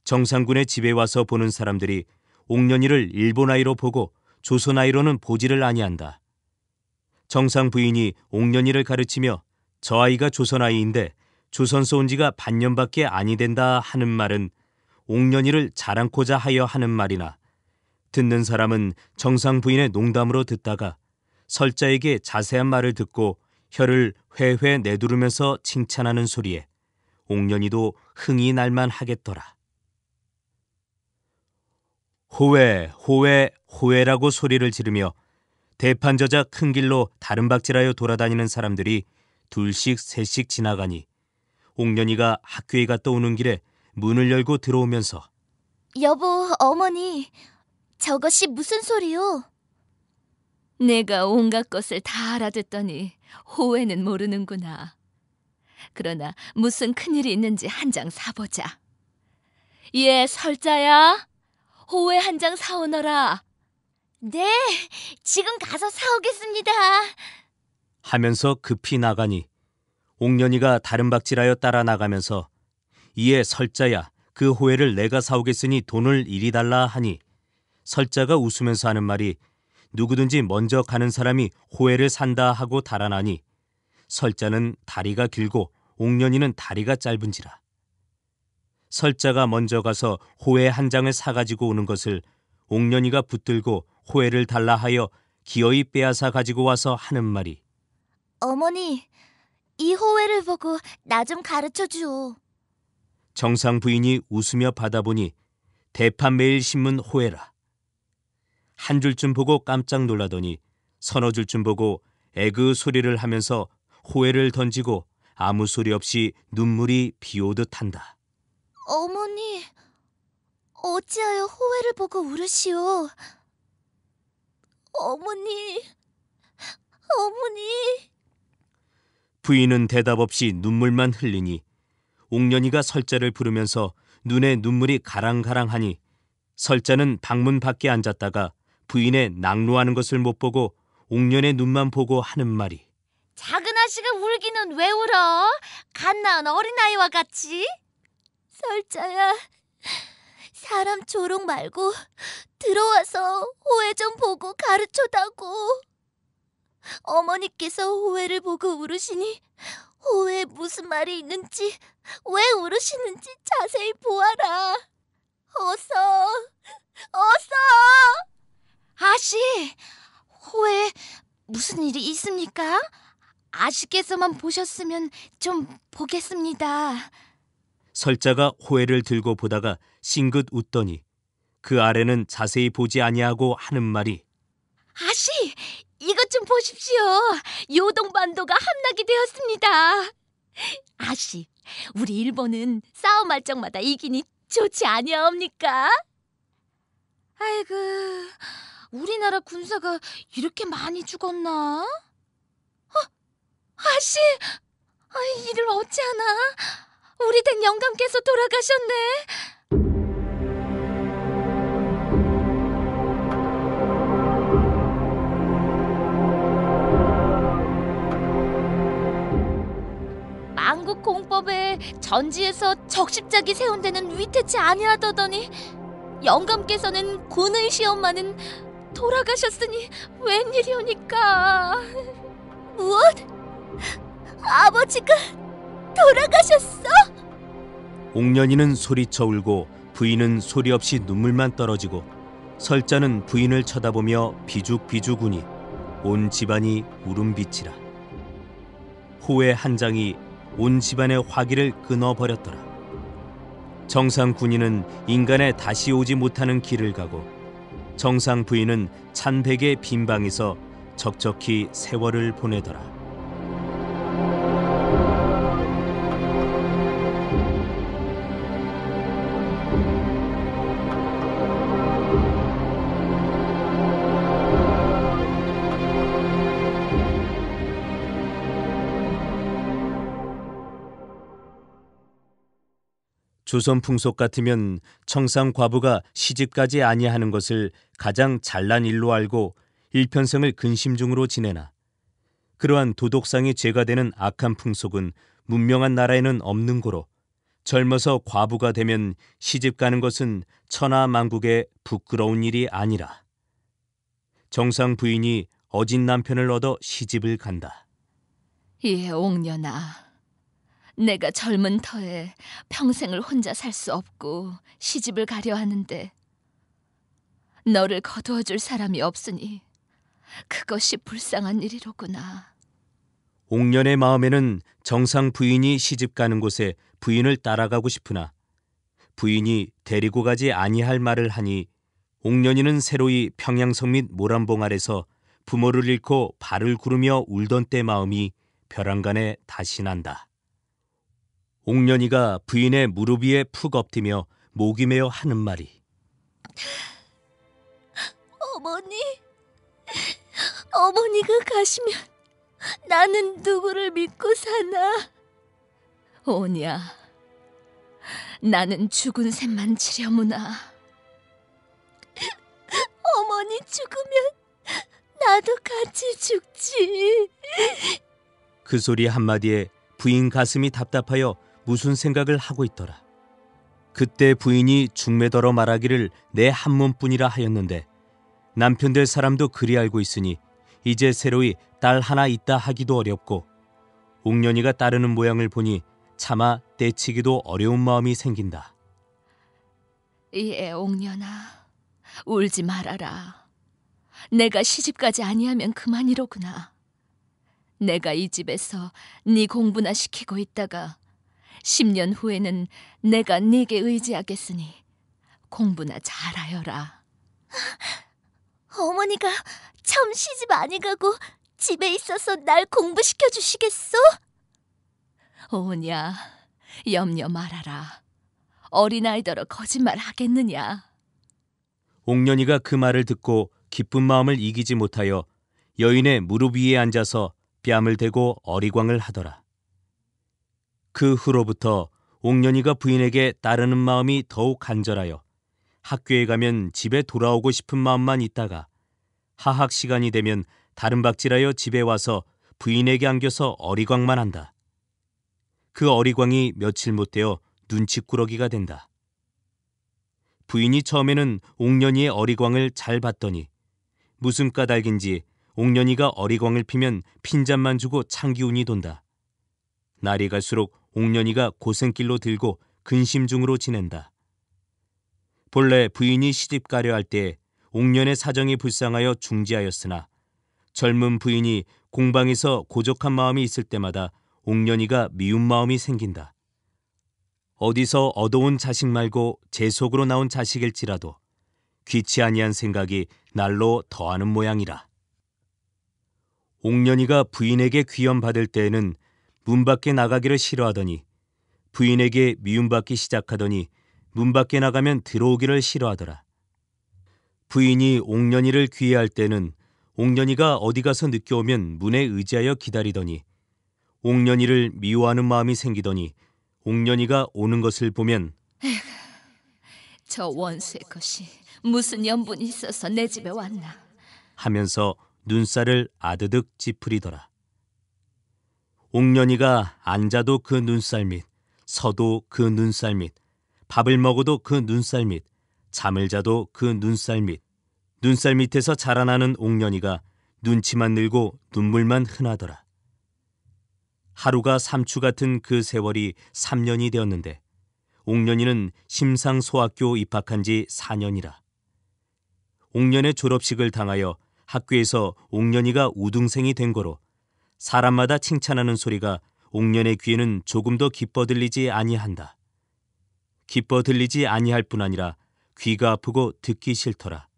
정상군의 집에 와서 보는 사람들이 옥년이를 일본 아이로 보고 조선 아이로는 보지를 아니한다. 정상 부인이 옥년이를 가르치며 저 아이가 조선 아이인데 조선소 온 지가 반년밖에 아니 된다 하는 말은 옥년이를 자랑코자 하여 하는 말이나 듣는 사람은 정상 부인의 농담으로 듣다가 설자에게 자세한 말을 듣고 혀를 회회 내두르면서 칭찬하는 소리에 옥년이도 흥이 날만 하겠더라. 호외, 호외, 호외라고 소리를 지르며 대판저자 큰 길로 다른 박질하여 돌아다니는 사람들이 둘씩 셋씩 지나가니 옥년이가 학교에 갔다 오는 길에 문을 열고 들어오면서 여보, 어머니, 저것이 무슨 소리요? 내가 온갖 것을 다 알아듣더니 호외는 모르는구나. 그러나 무슨 큰일이 있는지 한 장 사보자. 예, 설자야. 호외 한 장 사오너라. 네, 지금 가서 사오겠습니다. 하면서 급히 나가니 옥년이가 다른 박질하여 따라 나가면서 이에 설자야 그 호해를 내가 사오겠으니 돈을 이리 달라 하니 설자가 웃으면서 하는 말이 누구든지 먼저 가는 사람이 호해를 산다 하고 달아나니 설자는 다리가 길고 옥년이는 다리가 짧은지라 설자가 먼저 가서 호해 한 장을 사가지고 오는 것을 옥년이가 붙들고 호회를 달라 하여 기어이 빼앗아 가지고 와서 하는 말이 어머니, 이 호회를 보고 나 좀 가르쳐 주오. 정상 부인이 웃으며 받아보니 대판매일 신문 호해라. 한 줄쯤 보고 깜짝 놀라더니 서너 줄쯤 보고 에그 소리를 하면서 호해를 던지고 아무 소리 없이 눈물이 비오듯 한다. 어머니, 어찌하여 호해를 보고 울으시오? 어머니, 어머니. 부인은 대답 없이 눈물만 흘리니 옥년이가 설자를 부르면서 눈에 눈물이 가랑가랑하니 설자는 방문 밖에 앉았다가 부인의 낙로하는 것을 못 보고 옥년의 눈만 보고 하는 말이 작은 아씨가 울기는 왜 울어? 갓 낳은 어린아이와 같이 설자야 사람 조롱 말고 들어와서 호해 좀 보고 가르쳐다고. 어머니께서 호해를 보고 울으시니 호해에 무슨 말이 있는지 왜 울으시는지 자세히 보아라. 어서, 어서. 아씨, 호해 무슨 일이 있습니까? 아씨께서만 보셨으면 좀 보겠습니다. 설자가 호해를 들고 보다가 싱긋 웃더니 그 아래는 자세히 보지 아니하고 하는 말이 아씨 이것 좀 보십시오 요동반도가 함락이 되었습니다 아씨 우리 일본은 싸움 할 적마다 이기니 좋지 아니옵니까? 하 아이고 우리나라 군사가 이렇게 많이 죽었나? 어, 아씨 아이, 이를 어찌하나 우리 댁 영감께서 돌아가셨네 공법에 전지에서 적십자기세운데는 위태치 아니하더더니 영감께서는 군의 시엄마는 돌아가셨으니 웬일이오니까 무엇? 아버지가 돌아가셨어? 옥년이는 소리쳐 울고 부인은 소리 없이 눈물만 떨어지고 설자는 부인을 쳐다보며 비죽비죽 우니 온 집안이 울음빛이라 호의 한 장이 온 집안의 화기를 끊어버렸더라. 정상 군인은 인간의 다시 오지 못하는 길을 가고 정상 부인은 찬백의 빈방에서 적적히 세월을 보내더라. 조선 풍속 같으면 청상 과부가 시집까지 아니하는 것을 가장 잘난 일로 알고 일편성을 근심중으로 지내나 그러한 도덕상이 죄가 되는 악한 풍속은 문명한 나라에는 없는 고로 젊어서 과부가 되면 시집 가는 것은 천하 만국의 부끄러운 일이 아니라 정상 부인이 어진 남편을 얻어 시집을 간다. 예, 옥녀나 내가 젊은 터에 평생을 혼자 살 수 없고 시집을 가려 하는데 너를 거두어 줄 사람이 없으니 그것이 불쌍한 일이로구나. 옥년의 마음에는 정상 부인이 시집 가는 곳에 부인을 따라가고 싶으나 부인이 데리고 가지 아니할 말을 하니 옥년이는 새로이 평양성 및 모란봉 아래서 부모를 잃고 발을 구르며 울던 때 마음이 벼랑간에 다시 난다. 옥년이가 부인의 무릎 위에 푹 엎드며 목이 메어 하는 말이 어머니 어머니가 가시면 나는 누구를 믿고 사나 오냐 나는 죽은 셈만 치려무나 어머니 죽으면 나도 같이 죽지 그 소리 한마디에 부인 가슴이 답답하여 무슨 생각을 하고 있더라. 그때 부인이 중매더러 말하기를 내 한 몸뿐이라 하였는데 남편 될 사람도 그리 알고 있으니 이제 새로이 딸 하나 있다 하기도 어렵고 옥년이가 따르는 모양을 보니 차마 떼치기도 어려운 마음이 생긴다. 예, 옥년아, 울지 말아라. 내가 시집까지 아니하면 그만이로구나. 내가 이 집에서 네 공부나 시키고 있다가 10년 후에는 내가 네게 의지하겠으니 공부나 잘하여라. 어머니가 참 시집 많이 가고 집에 있어서 날 공부시켜 주시겠소? 오냐, 염려 말아라. 어린아이더러 거짓말 하겠느냐. 옥년이가 그 말을 듣고 기쁜 마음을 이기지 못하여 여인의 무릎 위에 앉아서 뺨을 대고 어리광을 하더라. 그 후로부터 옥년이가 부인에게 따르는 마음이 더욱 간절하여 학교에 가면 집에 돌아오고 싶은 마음만 있다가 하학 시간이 되면 다른 박질하여 집에 와서 부인에게 안겨서 어리광만 한다. 그 어리광이 며칠 못되어 눈치꾸러기가 된다. 부인이 처음에는 옥년이의 어리광을 잘 봤더니 무슨 까닭인지 옥년이가 어리광을 피면 핀잔만 주고 창기운이 돈다. 날이 갈수록 옥년이가 고생길로 들고 근심중으로 지낸다. 본래 부인이 시집 가려 할 때에 옥년의 사정이 불쌍하여 중지하였으나 젊은 부인이 공방에서 고적한 마음이 있을 때마다 옥년이가 미운 마음이 생긴다. 어디서 얻어온 자식 말고 제 속으로 나온 자식일지라도 귀치 아니한 생각이 날로 더하는 모양이라. 옥년이가 부인에게 귀염받을 때에는 문 밖에 나가기를 싫어하더니 부인에게 미움받기 시작하더니 문 밖에 나가면 들어오기를 싫어하더라. 부인이 옥년이를 귀해할 때는 옥년이가 어디 가서 늦게 오면 문에 의지하여 기다리더니 옥년이를 미워하는 마음이 생기더니 옥년이가 오는 것을 보면 저 원수의 것이 무슨 연분이 있어서 내 집에 왔나 하면서 눈살을 아드득 찌푸리더라. 옥년이가 앉아도 그 눈살 밑, 서도 그 눈살 밑, 밥을 먹어도 그 눈살 밑, 잠을 자도 그 눈살 밑, 눈살 밑에서 자라나는 옥년이가 눈치만 늘고 눈물만 흔하더라. 하루가 삼추 같은 그 세월이 3년이 되었는데 옥년이는 심상소학교 입학한 지 4년이라. 옥년의 졸업식을 당하여 학교에서 옥년이가 우등생이 된 거로 사람마다 칭찬하는 소리가 옥년의 귀에는 조금 더 기뻐 들리지 아니한다. 기뻐 들리지 아니할 뿐 아니라 귀가 아프고 듣기 싫더라.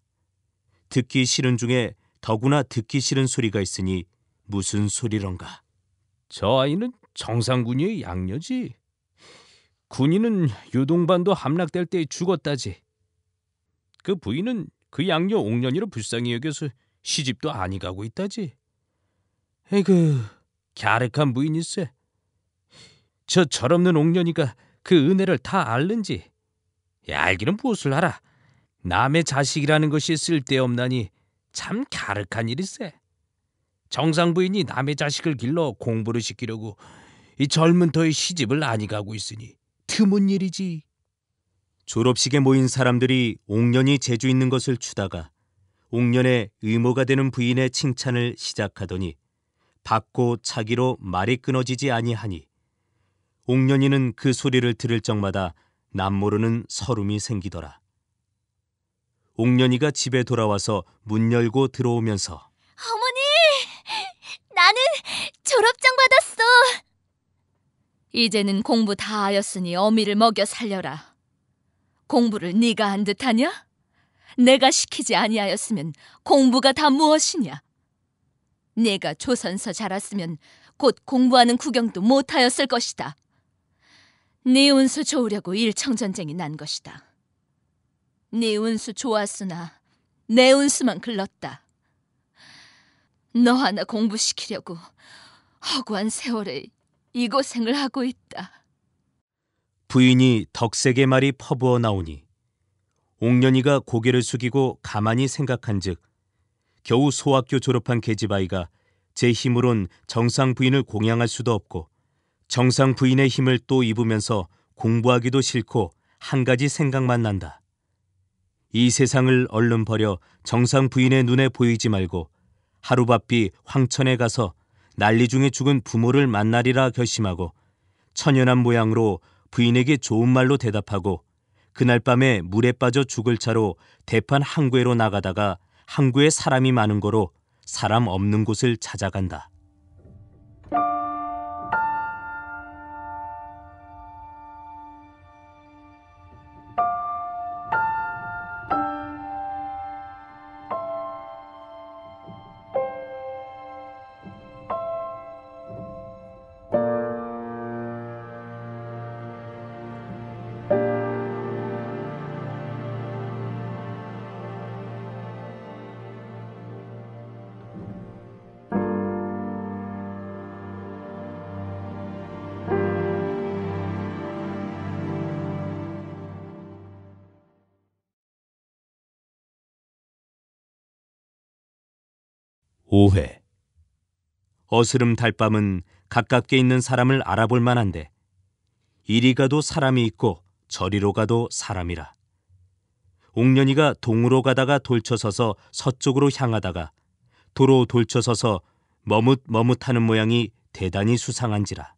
듣기 싫은 중에 더구나 듣기 싫은 소리가 있으니 무슨 소리런가. 저 아이는 정상군이의 양녀지. 군인은 요동반도 함락될 때 죽었다지. 그 부인은 그 양녀 옥년이로 불쌍히 여겨서 시집도 아니 가고 있다지. 에그, 갸륵한 무인일세. 저 철없는 옥년이가 그 은혜를 다 알는지. 알기는 무엇을 알아. 남의 자식이라는 것이 쓸데없나니 참 갸륵한 일일세 정상 부인이 남의 자식을 길러 공부를 시키려고 이 젊은 터의 시집을 아니 가고 있으니 드문 일이지. 졸업식에 모인 사람들이 옥년이 재주 있는 것을 추다가 옥년의 의모가 되는 부인의 칭찬을 시작하더니 받고 차기로 말이 끊어지지 아니하니 옥년이는 그 소리를 들을 적마다 남모르는 서름이 생기더라. 옥년이가 집에 돌아와서 문 열고 들어오면서 어머니! 나는 졸업장 받았어! 이제는 공부 다 하였으니 어미를 먹여 살려라. 공부를 네가 한 듯하냐? 내가 시키지 아니하였으면 공부가 다 무엇이냐? 내가 조선서 자랐으면 곧 공부하는 구경도 못하였을 것이다. 네 운수 좋으려고 일청전쟁이 난 것이다. 네 운수 좋았으나 내 운수만 글렀다. 너 하나 공부시키려고 허구한 세월에 이 고생을 하고 있다. 부인이 덕색의 말이 퍼부어 나오니 옥년이가 고개를 숙이고 가만히 생각한즉 겨우 소학교 졸업한 계집아이가 제 힘으론 정상 부인을 공양할 수도 없고 정상 부인의 힘을 또 입으면서 공부하기도 싫고 한 가지 생각만 난다. 이 세상을 얼른 버려 정상 부인의 눈에 보이지 말고 하루바삐 황천에 가서 난리 중에 죽은 부모를 만나리라 결심하고 천연한 모양으로 부인에게 좋은 말로 대답하고 그날 밤에 물에 빠져 죽을 차로 대판 항구에로 나가다가 항구에 사람이 많은 거로 사람 없는 곳을 찾아간다. 어스름 달밤은 가깝게 있는 사람을 알아볼 만한데 이리 가도 사람이 있고 저리로 가도 사람이라. 옥년이가 동으로 가다가 돌쳐서서 서쪽으로 향하다가 도로 돌쳐서서 머뭇머뭇하는 모양이 대단히 수상한지라.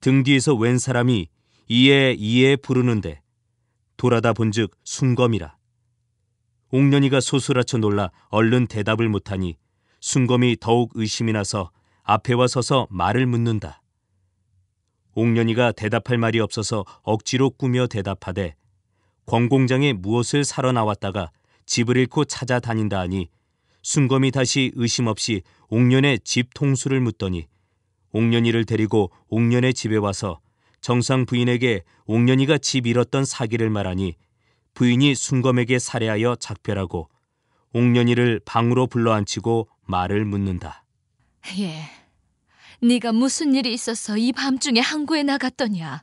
등 뒤에서 웬 사람이 이에 이에 부르는데 돌아다 본즉 순검이라. 옥년이가 소스라쳐 놀라 얼른 대답을 못하니 순검이 더욱 의심이 나서 앞에 와 서서 말을 묻는다. 옥년이가 대답할 말이 없어서 억지로 꾸며 대답하되 권공장에 무엇을 사러 나왔다가 집을 잃고 찾아다닌다 하니 순검이 다시 의심 없이 옥년의 집 통수를 묻더니 옥년이를 데리고 옥년의 집에 와서 정상 부인에게 옥년이가 집 잃었던 사기를 말하니 부인이 순검에게 살해하여 작별하고 옥년이를 방으로 불러앉히고 말을 묻는다. 예, 네가 무슨 일이 있어서 이 밤중에 항구에 나갔더냐?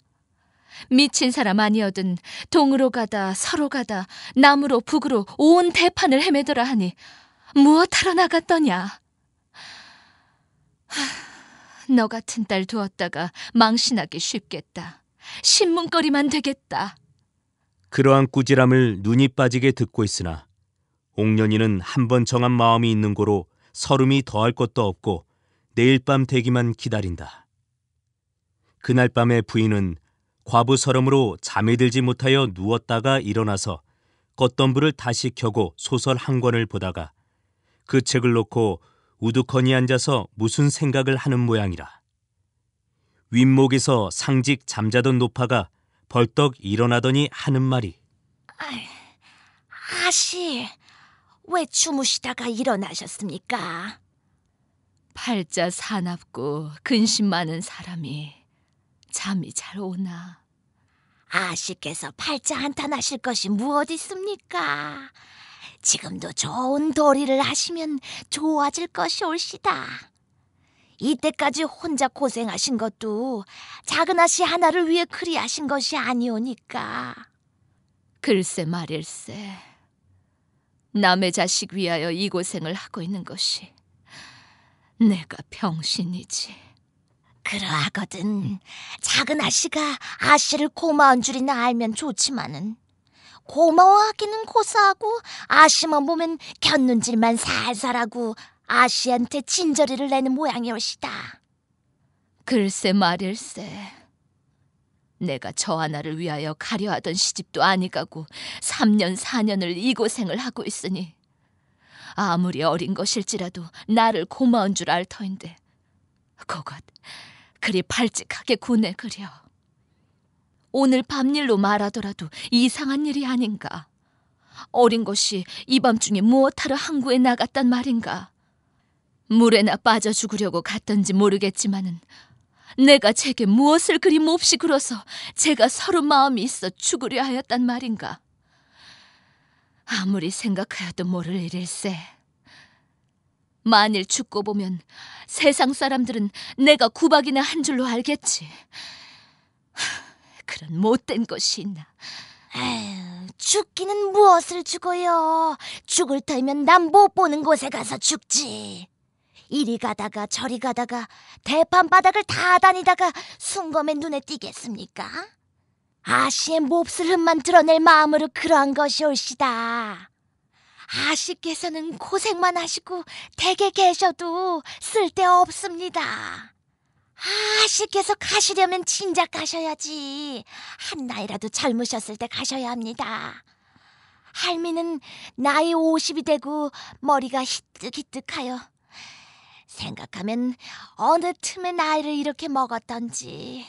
미친 사람 아니어든 동으로 가다 서로 가다 남으로 북으로 온 대판을 헤매더라 하니 무엇하러 나갔더냐? 하, 너 같은 딸 두었다가 망신하기 쉽겠다. 신문거리만 되겠다. 그러한 꾸지람을 눈이 빠지게 듣고 있으나 옥년이는 한 번 정한 마음이 있는 고로 서름이 더할 것도 없고 내일 밤 되기만 기다린다. 그날 밤에 부인은 과부 서름으로 잠이 들지 못하여 누웠다가 일어나서 껐던불을 다시 켜고 소설 한 권을 보다가 그 책을 놓고 우두커니 앉아서 무슨 생각을 하는 모양이라. 윗목에서 상직 잠자던 노파가 벌떡 일어나더니 하는 말이 아씨 왜 주무시다가 일어나셨습니까? 팔자 사납고 근심 많은 사람이 잠이 잘 오나. 아씨께서 팔자 한탄하실 것이 무엇 있습니까? 지금도 좋은 도리를 하시면 좋아질 것이 옳시다. 이때까지 혼자 고생하신 것도 작은 아씨 하나를 위해 그리하신 것이 아니오니까. 글쎄 말일세. 남의 자식 위하여 이 고생을 하고 있는 것이 내가 병신이지. 그러하거든. 작은 아씨가 아씨를 고마운 줄이나 알면 좋지만은 고마워하기는 고사하고 아씨만 보면 곁눈질만 살살하고 아씨한테 진저리를 내는 모양이올시다. 글쎄 말일세. 내가 저 하나를 위하여 가려하던 시집도 아니가고 3년 4년을 이 고생을 하고 있으니 아무리 어린 것일지라도 나를 고마운 줄 알 터인데 그것 그리 발칙하게 군에 그려 오늘 밤일로 말하더라도 이상한 일이 아닌가 어린 것이 이밤중에 무엇하러 항구에 나갔단 말인가 물에나 빠져 죽으려고 갔던지 모르겠지만은 내가 제게 무엇을 그리 몹시 그어서 제가 서로 마음이 있어 죽으려 하였단 말인가? 아무리 생각하여도 모를 일일세. 만일 죽고 보면 세상 사람들은 내가 구박이나 한 줄로 알겠지. 그런 못된 것이 있나. 에휴, 죽기는 무엇을 죽어요? 죽을 터면 난 못 보는 곳에 가서 죽지. 이리 가다가 저리 가다가 대판 바닥을 다 다니다가 순검의 눈에 띄겠습니까? 아씨의 몹쓸 흠만 드러낼 마음으로 그러한 것이 옳시다. 아씨께서는 고생만 하시고 댁에 계셔도 쓸데없습니다. 아씨께서 가시려면 진작 가셔야지. 한 나이라도 젊으셨을 때 가셔야 합니다. 할미는 나이 50이 되고 머리가 히뜩히뜩하여 생각하면 어느 틈에 나이를 이렇게 먹었던지.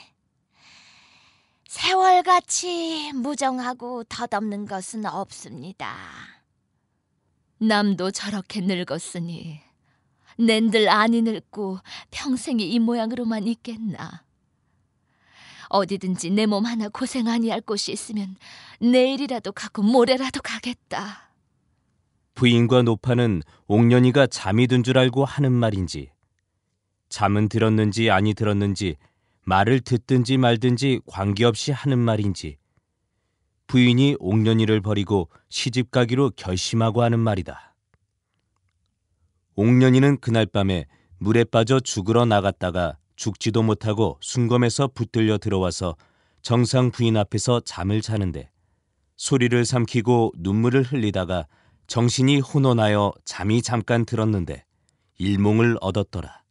세월같이 무정하고 덧없는 것은 없습니다. 남도 저렇게 늙었으니 낸들 안이 늙고 평생이 이 모양으로만 있겠나. 어디든지 내 몸 하나 고생 아니할 곳이 있으면 내일이라도 가고 모레라도 가겠다. 부인과 노파는 옥년이가 잠이 든 줄 알고 하는 말인지 잠은 들었는지 아니 들었는지 말을 듣든지 말든지 관계없이 하는 말인지 부인이 옥년이를 버리고 시집 가기로 결심하고 하는 말이다. 옥년이는 그날 밤에 물에 빠져 죽으러 나갔다가 죽지도 못하고 순검에서 붙들려 들어와서 정상 부인 앞에서 잠을 자는데 소리를 삼키고 눈물을 흘리다가 정신이 혼원하여 잠이 잠깐 들었는데 일몽을 얻었더라.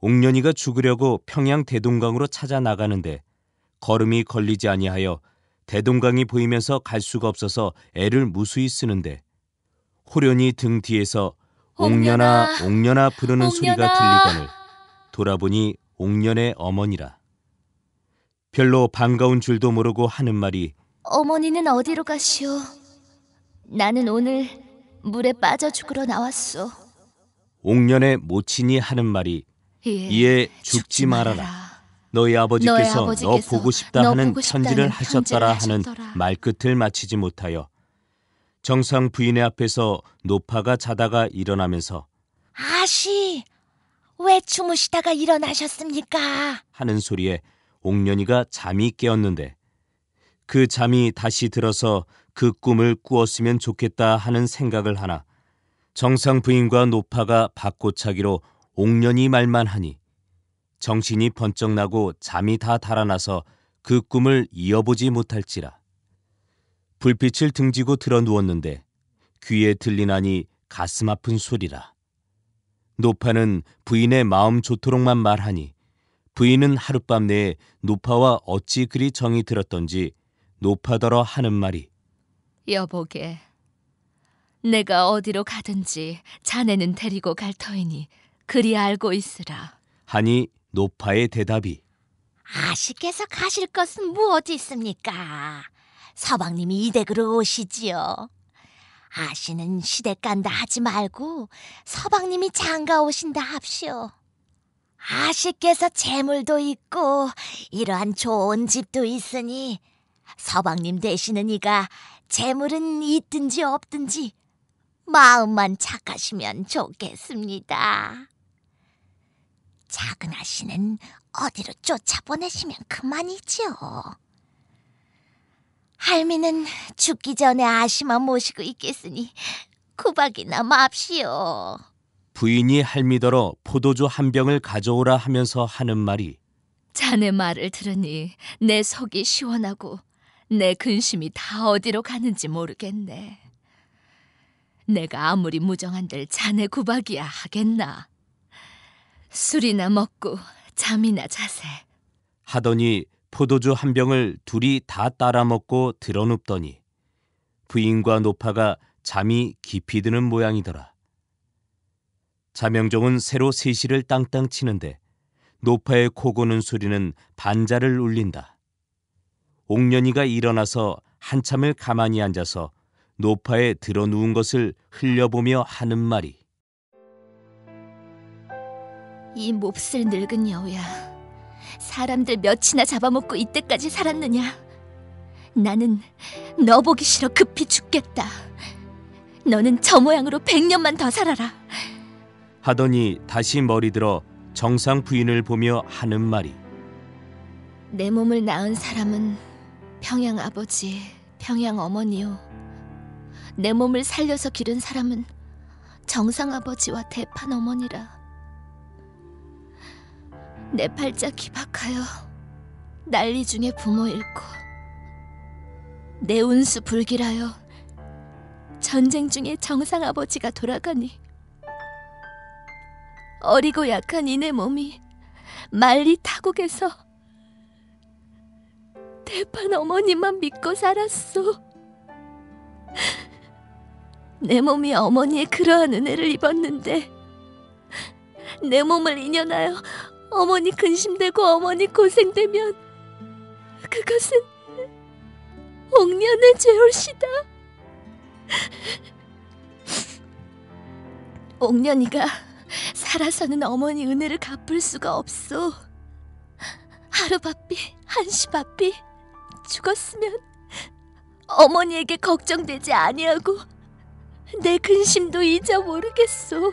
옥년이가 죽으려고 평양 대동강으로 찾아 나가는데 걸음이 걸리지 아니하여 대동강이 보이면서 갈 수가 없어서 애를 무수히 쓰는데 호련이 등 뒤에서 옥년아 옥년아, 부르는 옥년아. 소리가 들리거늘 돌아보니 옥년의 어머니라. 별로 반가운 줄도 모르고 하는 말이 어머니는 어디로 가시오? 나는 오늘 물에 빠져 죽으러 나왔소. 옥년의 모친이 하는 말이 예, 이에 죽지 말아라. 너희 아버지께서, 너희 아버지께서 너 보고 싶다 너 하는 보고 편지를 하셨더라 하는 말끝을 마치지 못하여 정상 부인의 앞에서 노파가 자다가 일어나면서 아씨 왜 주무시다가 일어나셨습니까? 하는 소리에 옥년이가 잠이 깨었는데 그 잠이 다시 들어서 그 꿈을 꾸었으면 좋겠다 하는 생각을 하나 정상 부인과 노파가 바꿔차기로 옥년이 말만 하니 정신이 번쩍 나고 잠이 다 달아나서 그 꿈을 이어보지 못할지라 불빛을 등지고 들어 누웠는데 귀에 들리나니 가슴 아픈 소리라 노파는 부인의 마음 좋도록만 말하니 부인은 하룻밤 내에 노파와 어찌 그리 정이 들었던지 노파더러 하는 말이 여보게, 내가 어디로 가든지 자네는 데리고 갈 터이니 그리 알고 있으라. 하니 노파의 대답이 아시께서 가실 것은 무엇이 있습니까? 서방님이 이댁으로 오시지요. 아시는 시댁 간다 하지 말고 서방님이 장가 오신다 합시오. 아시께서 재물도 있고 이러한 좋은 집도 있으니 서방님 되시는 이가 재물은 있든지 없든지 마음만 착하시면 좋겠습니다. 작은 아씨는 어디로 쫓아보내시면 그만이지요. 할미는 죽기 전에 아씨만 모시고 있겠으니 구박이나 맙시오. 부인이 할미더러 포도주 한 병을 가져오라 하면서 하는 말이 자네 말을 들으니 내 속이 시원하고 내 근심이 다 어디로 가는지 모르겠네. 내가 아무리 무정한들 자네 구박이야 하겠나. 술이나 먹고 잠이나 자세. 하더니 포도주 한 병을 둘이 다 따라 먹고 드러눕더니 부인과 노파가 잠이 깊이 드는 모양이더라. 자명종은 새로 세시를 땅땅 치는데 노파의 코 고는 소리는 반자를 울린다. 옥년이가 일어나서 한참을 가만히 앉아서 노파에 들어 누운 것을 흘려보며 하는 말이 이 몹쓸 늙은 여우야 사람들 몇이나 잡아먹고 이때까지 살았느냐 나는 너 보기 싫어 급히 죽겠다 너는 저 모양으로 백년만 더 살아라 하더니 다시 머리 들어 정상 부인을 보며 하는 말이 내 몸을 낳은 사람은 평양 아버지, 평양 어머니요. 내 몸을 살려서 기른 사람은 정상 아버지와 대판 어머니라. 내 팔자 기박하여 난리 중에 부모 잃고 내 운수 불길하여 전쟁 중에 정상 아버지가 돌아가니 어리고 약한 이내 몸이 말리 타국에서 대판 어머니만 믿고 살았소. 내 몸이 어머니의 그러한 은혜를 입었는데 내 몸을 인연하여 어머니 근심되고 어머니 고생되면 그것은 옥년의 죄올시다. 옥년이가 살아서는 어머니 은혜를 갚을 수가 없소. 하루바삐, 한시바삐 죽었으면 어머니에게 걱정되지 아니하고 내 근심도 잊어 모르겠소.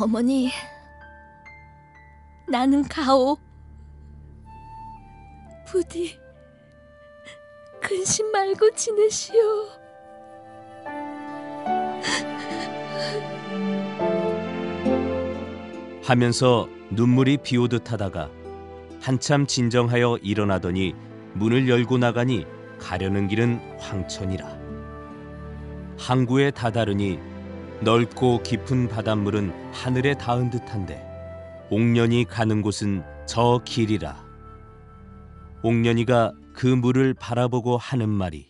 어머니, 나는 가오. 부디 근심 말고 지내시오. 하면서 눈물이 비오듯 하다가 한참 진정하여 일어나더니 문을 열고 나가니 가려는 길은 황천이라. 항구에 다다르니 넓고 깊은 바닷물은 하늘에 닿은 듯한데 옥년이 가는 곳은 저 길이라. 옥년이가 그 물을 바라보고 하는 말이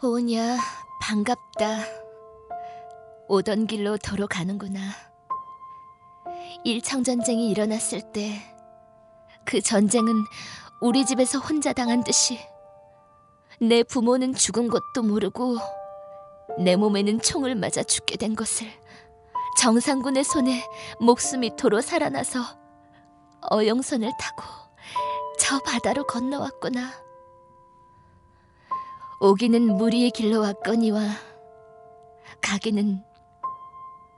오냐, 반갑다. 오던 길로 도로 가는구나. 일창 전쟁이 일어났을 때 그 전쟁은 우리 집에서 혼자 당한 듯이 내 부모는 죽은 것도 모르고 내 몸에는 총을 맞아 죽게 된 것을 정상군의 손에 목숨이 도로 살아나서 어영선을 타고 저 바다로 건너왔구나. 오기는 무리의 길로 왔거니와 가기는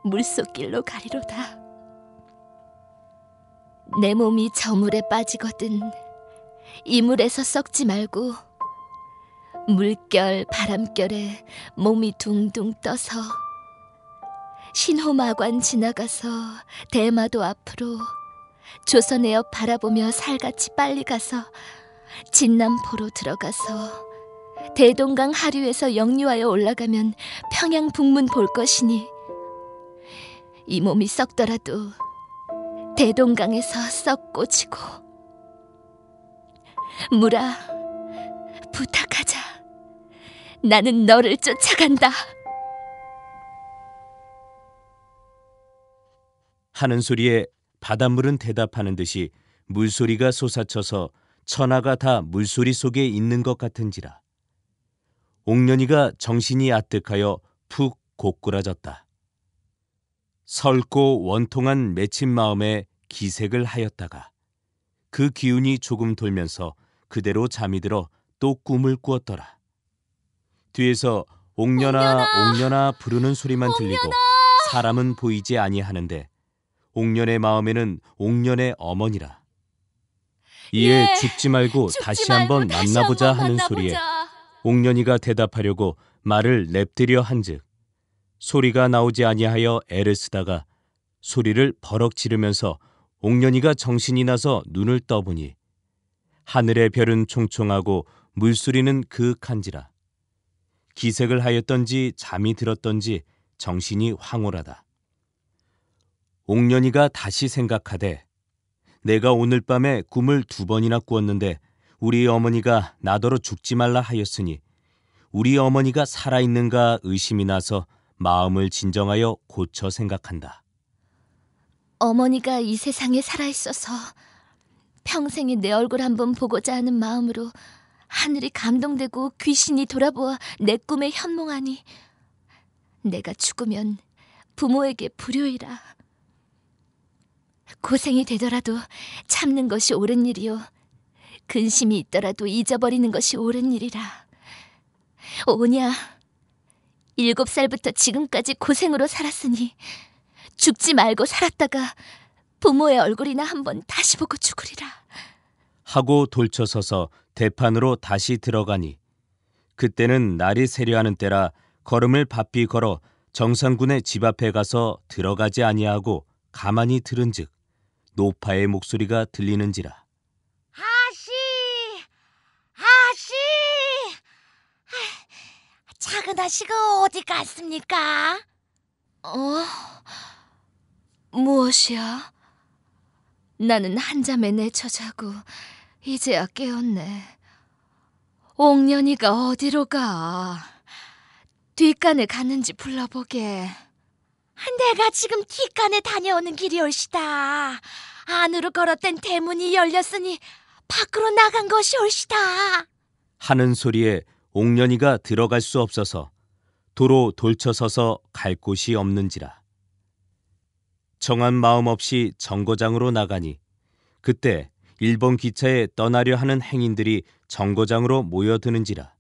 물속길로 가리로다. 내 몸이 저 물에 빠지거든 이 물에서 썩지 말고 물결 바람결에 몸이 둥둥 떠서 신호마관 지나가서 대마도 앞으로 조선의 옆 바라보며 살같이 빨리 가서 진남포로 들어가서 대동강 하류에서 영유하여 올라가면 평양 북문 볼 것이니 이 몸이 썩더라도 대동강에서 썩 꽂히고 무라 부탁하자 나는 너를 쫓아간다 하는 소리에 바닷물은 대답하는 듯이 물소리가 솟아쳐서 천하가 다 물소리 속에 있는 것 같은지라 옥년이가 정신이 아득하여 푹 고꾸라졌다. 설고 원통한 맺힌 마음에 기색을 하였다가 그 기운이 조금 돌면서 그대로 잠이 들어 또 꿈을 꾸었더라. 뒤에서 옥년아 옥년아 부르는 소리만 들리고 옥년아! 사람은 보이지 아니하는데 옥년의 마음에는 옥년의 어머니라. 이에 예, 죽지 말고 죽지 다시 한번 만나보자 한번 하는 만나보자. 소리에 옥년이가 대답하려고 말을 냅들여 한즉 소리가 나오지 아니하여 애를 쓰다가 소리를 버럭 지르면서 옥년이가 정신이 나서 눈을 떠보니 하늘의 별은 총총하고 물소리는 그윽한지라 기색을 하였던지 잠이 들었던지 정신이 황홀하다. 옥년이가 다시 생각하되 내가 오늘 밤에 꿈을 두 번이나 꾸었는데 우리 어머니가 나더러 죽지 말라 하였으니 우리 어머니가 살아있는가 의심이 나서 마음을 진정하여 고쳐 생각한다. 어머니가 이 세상에 살아있어서 평생에 내 얼굴 한번 보고자 하는 마음으로 하늘이 감동되고 귀신이 돌아보아 내 꿈에 현몽하니 내가 죽으면 부모에게 불효이라. 고생이 되더라도 참는 것이 옳은 일이요. 근심이 있더라도 잊어버리는 것이 옳은 일이라. 오냐, 일곱 살부터 지금까지 고생으로 살았으니 죽지 말고 살았다가 부모의 얼굴이나 한 번 다시 보고 죽으리라. 하고 돌쳐서서 대판으로 다시 들어가니 그때는 날이 세려하는 때라 걸음을 바삐 걸어 정상군의 집 앞에 가서 들어가지 아니하고 가만히 들은즉 노파의 목소리가 들리는지라 작은 아씨가 어디 갔습니까? 어? 무엇이야? 나는 한잠에 내쳐 자고 이제야 깨었네. 옥년이가 어디로 가? 뒷간에 갔는지 불러보게. 내가 지금 뒷간에 다녀오는 길이 올시다 안으로 걸었던 대문이 열렸으니 밖으로 나간 것이 올시다 하는 소리에 옥년이가 들어갈 수 없어서 도로 돌쳐서서 갈 곳이 없는지라. 정한 마음 없이 정거장으로 나가니 그때 일본 기차에 떠나려 하는 행인들이 정거장으로 모여드는지라.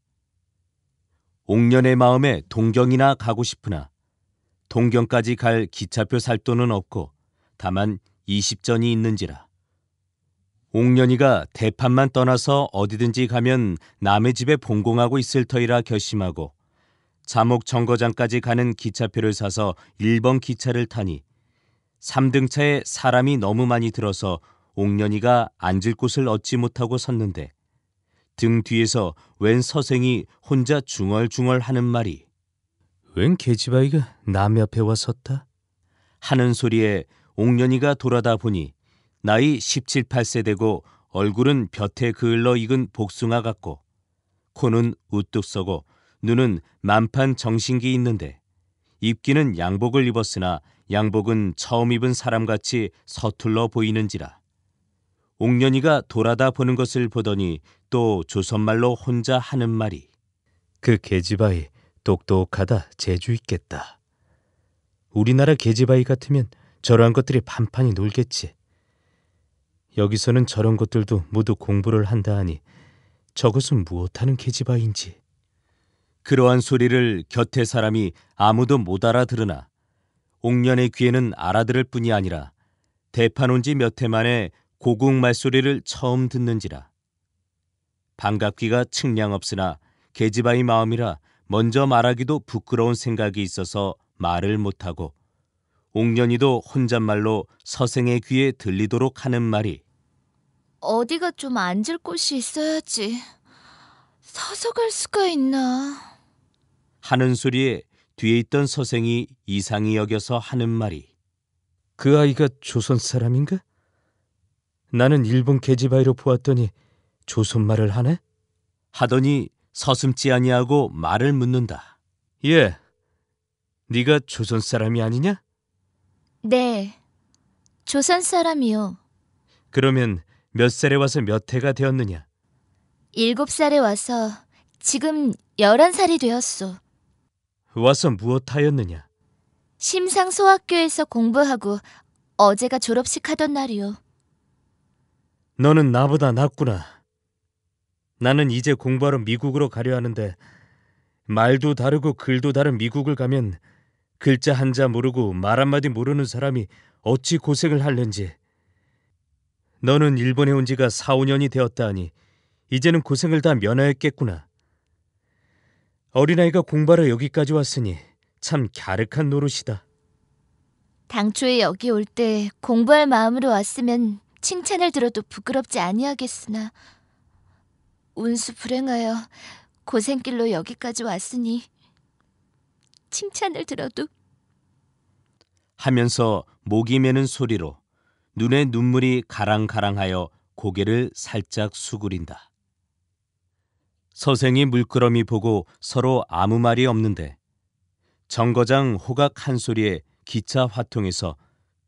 옥년의 마음에 동경이나 가고 싶으나 동경까지 갈 기차표 살 돈은 없고 다만 20전이 있는지라. 옥년이가 대판만 떠나서 어디든지 가면 남의 집에 봉공하고 있을 터이라 결심하고 자목 정거장까지 가는 기차표를 사서 1번 기차를 타니 3등차에 사람이 너무 많이 들어서 옥년이가 앉을 곳을 얻지 못하고 섰는데 등 뒤에서 웬 서생이 혼자 중얼중얼 하는 말이 웬 개집아이가 남옆에와 섰다 하는 소리에 옥년이가 돌아다 보니 나이 17, 8세 되고 얼굴은 볕에 그을러 익은 복숭아 같고 코는 우뚝 서고 눈은 만판 정신기 있는데 입기는 양복을 입었으나 양복은 처음 입은 사람같이 서툴러 보이는지라 옥년이가 돌아다 보는 것을 보더니 또 조선말로 혼자 하는 말이 그 계집아이 똑똑하다 재주 있겠다 우리나라 계집아이 같으면 저러한 것들이 판판이 놀겠지 여기서는 저런 것들도 모두 공부를 한다 하니 저것은 무엇하는 계집아인지. 그러한 소리를 곁에 사람이 아무도 못 알아들으나 옥년의 귀에는 알아들을 뿐이 아니라 대판 온 지 몇 해 만에 고궁 말소리를 처음 듣는지라. 반갑기가 측량 없으나 계집아의 마음이라 먼저 말하기도 부끄러운 생각이 있어서 말을 못하고 옥년이도 혼잣말로 서생의 귀에 들리도록 하는 말이 어디가 좀 앉을 곳이 있어야지. 서서 갈 수가 있나. 하는 소리에 뒤에 있던 서생이 이상히 여겨서 하는 말이 그 아이가 조선 사람인가? 나는 일본 계집아이로 보았더니 조선 말을 하네? 하더니 서슴지 아니하고 말을 묻는다. 예, 네가 조선 사람이 아니냐? 네. 조선 사람이요. 그러면 몇 살에 와서 몇 해가 되었느냐? 일곱 살에 와서 지금 열한 살이 되었소. 와서 무엇하였느냐? 심상소학교에서 공부하고 어제가 졸업식 하던 날이요. 너는 나보다 낫구나. 나는 이제 공부하러 미국으로 가려 하는데 말도 다르고 글도 다른 미국을 가면 글자 한자 모르고 말 한마디 모르는 사람이 어찌 고생을 할는지. 너는 일본에 온 지가 4, 5년이 되었다 하니 이제는 고생을 다 면하였겠구나. 어린아이가 공부하러 여기까지 왔으니 참 갸륵한 노릇이다. 당초에 여기 올 때 공부할 마음으로 왔으면 칭찬을 들어도 부끄럽지 아니하겠으나 운수 불행하여 고생길로 여기까지 왔으니 칭찬을 들어도 하면서 목이 메는 소리로 눈에 눈물이 가랑가랑하여 고개를 살짝 수그린다. 서생이 물끄러미 보고 서로 아무 말이 없는데 정거장 호각 한 소리에 기차 화통에서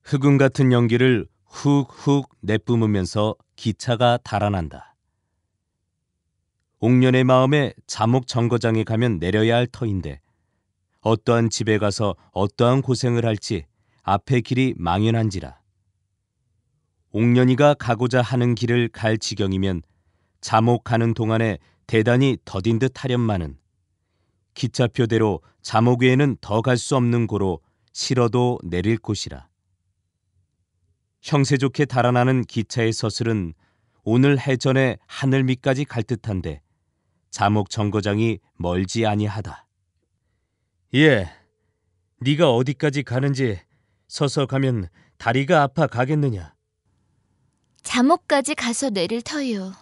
흑음 같은 연기를 훅훅 내뿜으면서 기차가 달아난다. 옥년의 마음에 자목 정거장에 가면 내려야 할 터인데 어떠한 집에 가서 어떠한 고생을 할지 앞의 길이 망연한지라. 옥년이가 가고자 하는 길을 갈 지경이면 자목하는 동안에 대단히 더딘 듯 하련만은 기차표대로 자목 위에는더 갈 수 없는 고로 실어도 내릴 곳이라. 형세 좋게 달아나는 기차의 서슬은 오늘 해전에 하늘 밑까지 갈 듯한데 자목 정거장이 멀지 아니하다. 예. 네가 어디까지 가는지 서서 가면 다리가 아파 가겠느냐. 자목까지 가서 내릴 터요.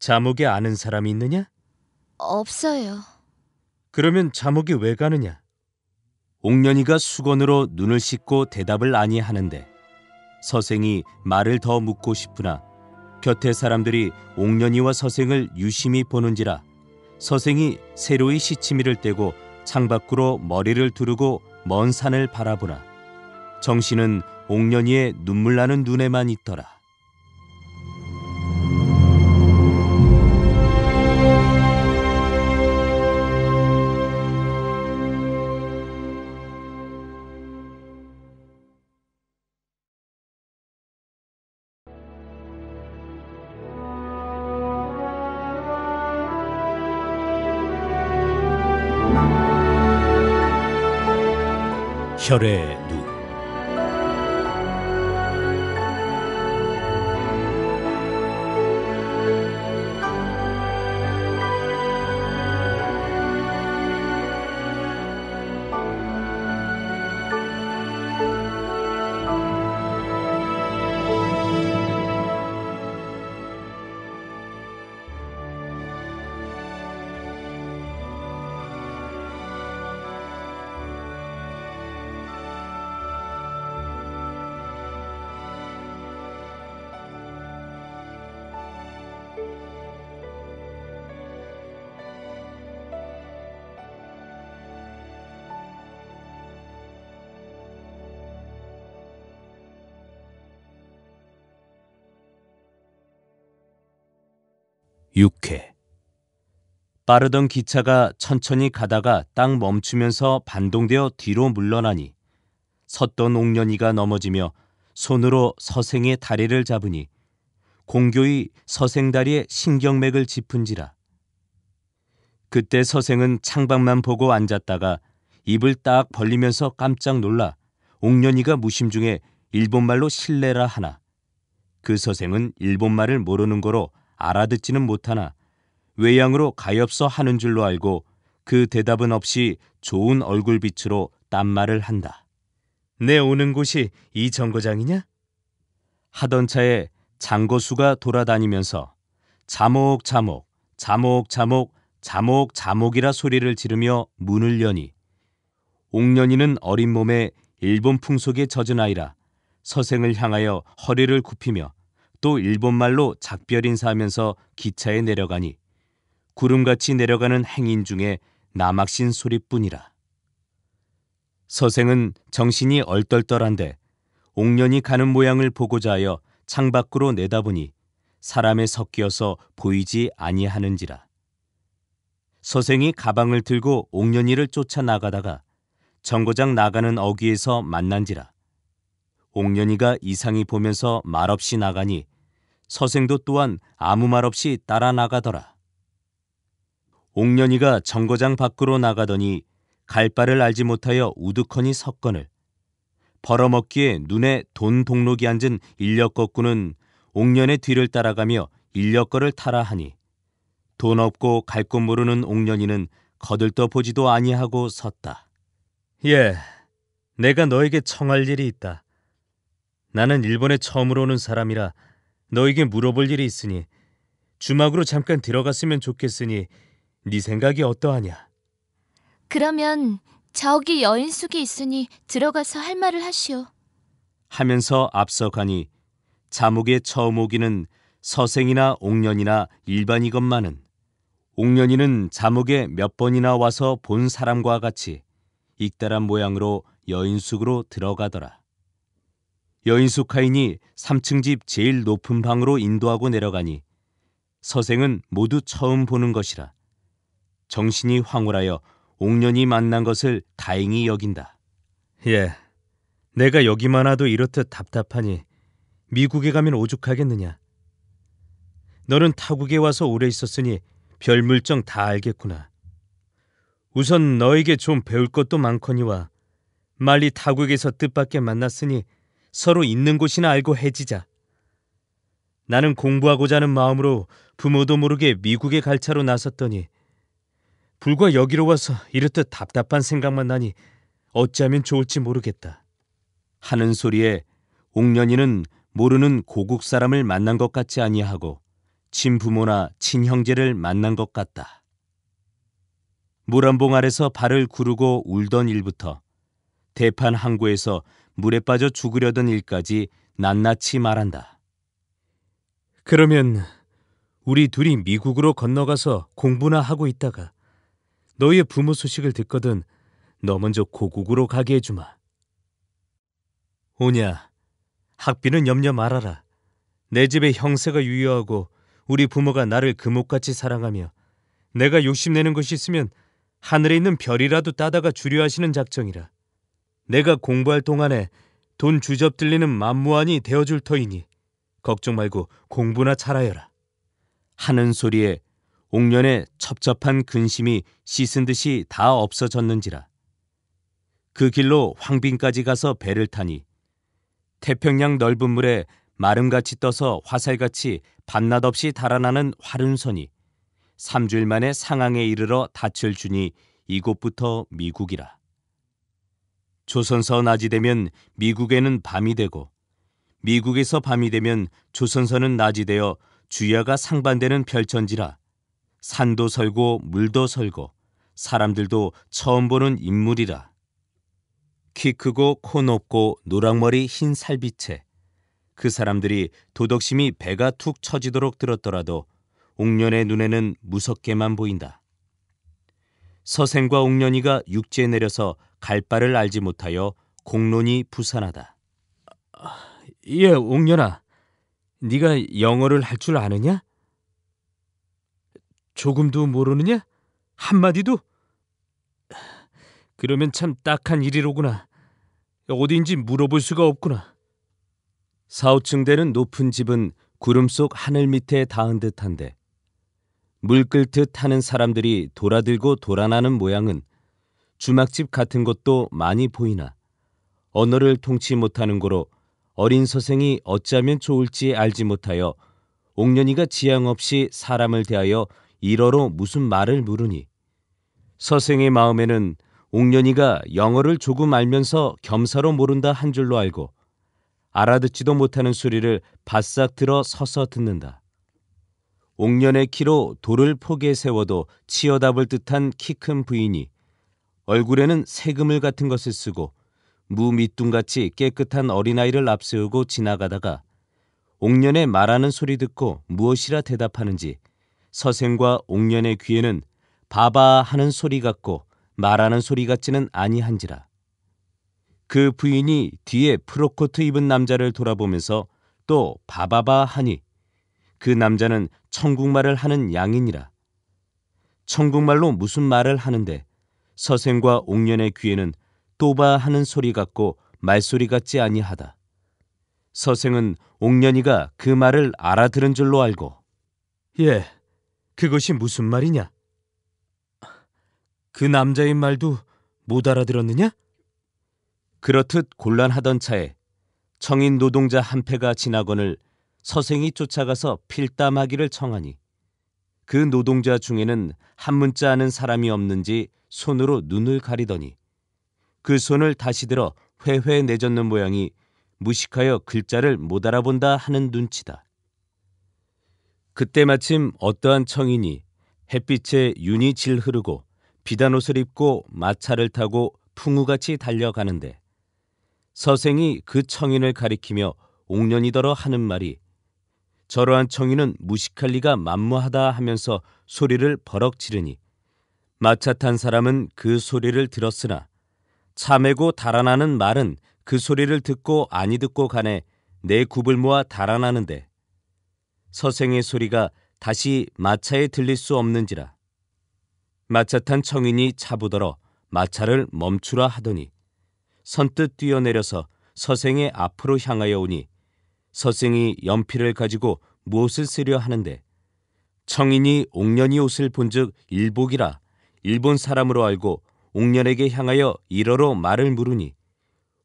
자목에 아는 사람이 있느냐? 없어요. 그러면 자목이 왜 가느냐? 옥년이가 수건으로 눈을 씻고 대답을 아니하는데 서생이 말을 더 묻고 싶으나 곁에 사람들이 옥년이와 서생을 유심히 보는지라 서생이 새로이 시치미를 떼고 창밖으로 머리를 두르고 먼 산을 바라보나 정신은 옥년이의 눈물 나는 눈에만 있더라. 혈의 빠르던 기차가 천천히 가다가 딱 멈추면서 반동되어 뒤로 물러나니 섰던 옥년이가 넘어지며 손으로 서생의 다리를 잡으니 공교히 서생다리에 신경맥을 짚은지라. 그때 서생은 창밖만 보고 앉았다가 입을 딱 벌리면서 깜짝 놀라 옥년이가 무심중에 일본말로 실례라 하나. 그 서생은 일본말을 모르는 거로 알아듣지는 못하나 외양으로 가엾어 하는 줄로 알고 그 대답은 없이 좋은 얼굴빛으로 딴 말을 한다. 내 오는 곳이 이 정거장이냐? 하던 차에 장거수가 돌아다니면서 자목 자목 자목 자목 자목 자목이라 소리를 지르며 문을 여니 옥년이는 어린 몸에 일본 풍속에 젖은 아이라 서생을 향하여 허리를 굽히며 또 일본말로 작별 인사하면서 기차에 내려가니 구름같이 내려가는 행인 중에 나막신 소리뿐이라. 서생은 정신이 얼떨떨한데 옥년이 가는 모양을 보고자 하여 창밖으로 내다보니 사람에 섞여서 보이지 아니하는지라. 서생이 가방을 들고 옥년이를 쫓아 나가다가 정거장 나가는 어귀에서 만난지라. 옥년이가 이상히 보면서 말없이 나가니 서생도 또한 아무 말 없이 따라 나가더라. 옥년이가 정거장 밖으로 나가더니 갈 바를 알지 못하여 우두커니 석건을 벌어먹기에 눈에 돈 동록이 앉은 인력거꾸는 옥년의 뒤를 따라가며 인력거를 타라 하니 돈 없고 갈 곳 모르는 옥년이는 거들떠 보지도 아니하고 섰다. 예, 내가 너에게 청할 일이 있다. 나는 일본에 처음으로 오는 사람이라 너에게 물어볼 일이 있으니 주막으로 잠깐 들어갔으면 좋겠으니 네 생각이 어떠하냐? 그러면 저기 여인숙이 있으니 들어가서 할 말을 하시오. 하면서 앞서가니 자목의 처음 오기는 서생이나 옥년이나 일반이건만은 옥년이는 자목에 몇 번이나 와서 본 사람과 같이 익달한 모양으로 여인숙으로 들어가더라. 여인숙 하인이 3층 집 제일 높은 방으로 인도하고 내려가니 서생은 모두 처음 보는 것이라 정신이 황홀하여 옥년이 만난 것을 다행히 여긴다. 예, 내가 여기만 와도 이렇듯 답답하니 미국에 가면 오죽하겠느냐. 너는 타국에 와서 오래 있었으니 별 물정 다 알겠구나. 우선 너에게 좀 배울 것도 많거니와 말리 타국에서 뜻밖의 만났으니 서로 있는 곳이나 알고 해지자. 나는 공부하고자 하는 마음으로 부모도 모르게 미국에 갈 차로 나섰더니 불과 여기로 와서 이렇듯 답답한 생각만 나니 어찌하면 좋을지 모르겠다. 하는 소리에 옥년이는 모르는 고국 사람을 만난 것 같지 아니하고 친부모나 친형제를 만난 것 같다. 물한봉 아래서 발을 구르고 울던 일부터 대판 항구에서 물에 빠져 죽으려던 일까지 낱낱이 말한다. 그러면 우리 둘이 미국으로 건너가서 공부나 하고 있다가 너희의 부모 소식을 듣거든 너 먼저 고국으로 가게 해주마. 오냐, 학비는 염려 말아라. 내집의 형세가 유효하고 우리 부모가 나를 금옥같이 그 사랑하며 내가 욕심내는 것이 있으면 하늘에 있는 별이라도 따다가 주려 하시는 작정이라. 내가 공부할 동안에 돈 주접 들리는 만무한이 되어줄 터이니 걱정 말고 공부나 잘하여라. 하는 소리에 옥년의 첩첩한 근심이 씻은 듯이 다 없어졌는지라 그 길로 황빈까지 가서 배를 타니 태평양 넓은 물에 마름같이 떠서 화살같이 밤낮 없이 달아나는 화른선이 3주일 만에 상항에 이르러 닻을 주니 이곳부터 미국이라. 조선서 낮이 되면 미국에는 밤이 되고 미국에서 밤이 되면 조선서는 낮이 되어 주야가 상반되는 별천지라 산도 설고 물도 설고 사람들도 처음 보는 인물이라. 키 크고 코 높고 노랑머리 흰 살빛에 그 사람들이 도덕심이 배가 툭 처지도록 들었더라도 옥년의 눈에는 무섭게만 보인다. 서생과 옥년이가 육지에 내려서 갈 바를 알지 못하여 공론이 부산하다. 아, 예, 옥년아, 네가 영어를 할 줄 아느냐? 조금도 모르느냐? 한마디도? 그러면 참 딱한 일이로구나. 어디인지 물어볼 수가 없구나. 4, 5층 대는 높은 집은 구름 속 하늘 밑에 닿은 듯한데 물 끓듯 하는 사람들이 돌아들고 돌아나는 모양은 주막집 같은 것도 많이 보이나 언어를 통치 못하는 고로 어린 서생이 어쩌면 좋을지 알지 못하여 옥년이가 지향 없이 사람을 대하여 일어로 무슨 말을 물으니 서생의 마음에는 옥년이가 영어를 조금 알면서 겸사로 모른다 한 줄로 알고 알아듣지도 못하는 소리를 바싹 들어 서서 듣는다. 옥년의 키로 돌을 포개 세워도 치어답을 듯한 키 큰 부인이 얼굴에는 세금을 같은 것을 쓰고 무밑둥같이 깨끗한 어린아이를 앞세우고 지나가다가 옥년의 말하는 소리 듣고 무엇이라 대답하는지 서생과 옥년의 귀에는 바바 하는 소리 같고 말하는 소리 같지는 아니한지라. 그 부인이 뒤에 프로코트 입은 남자를 돌아보면서 또 바바바 하니 그 남자는 천국말을 하는 양이니라. 천국말로 무슨 말을 하는데 서생과 옥년의 귀에는 또바 하는 소리 같고 말소리 같지 아니하다. 서생은 옥년이가 그 말을 알아들은 줄로 알고 예 그것이 무슨 말이냐? 그 남자의 말도 못 알아들었느냐? 그렇듯 곤란하던 차에 청인 노동자 한 패가 지나거늘 서생이 쫓아가서 필담하기를 청하니 그 노동자 중에는 한 문자 아는 사람이 없는지 손으로 눈을 가리더니 그 손을 다시 들어 회회 내젓는 모양이 무식하여 글자를 못 알아본다 하는 눈치다. 그때 마침 어떠한 청인이 햇빛에 윤이 질 흐르고 비단 옷을 입고 마차를 타고 풍우같이 달려가는데 서생이 그 청인을 가리키며 옥년이더러 하는 말이 저러한 청인은 무식할 리가 만무하다 하면서 소리를 버럭 지르니 마차 탄 사람은 그 소리를 들었으나 참매고 달아나는 말은 그 소리를 듣고 아니 듣고 간에 내 굽을 모아 달아나는데 서생의 소리가 다시 마차에 들릴 수 없는지라 마차 탄 청인이 차부더러 마차를 멈추라 하더니 선뜻 뛰어내려서 서생의 앞으로 향하여 오니 서생이 연필을 가지고 무엇을 쓰려 하는데 청인이 옥년이 옷을 본즉 일복이라 일본 사람으로 알고 옥년에게 향하여 일어로 말을 물으니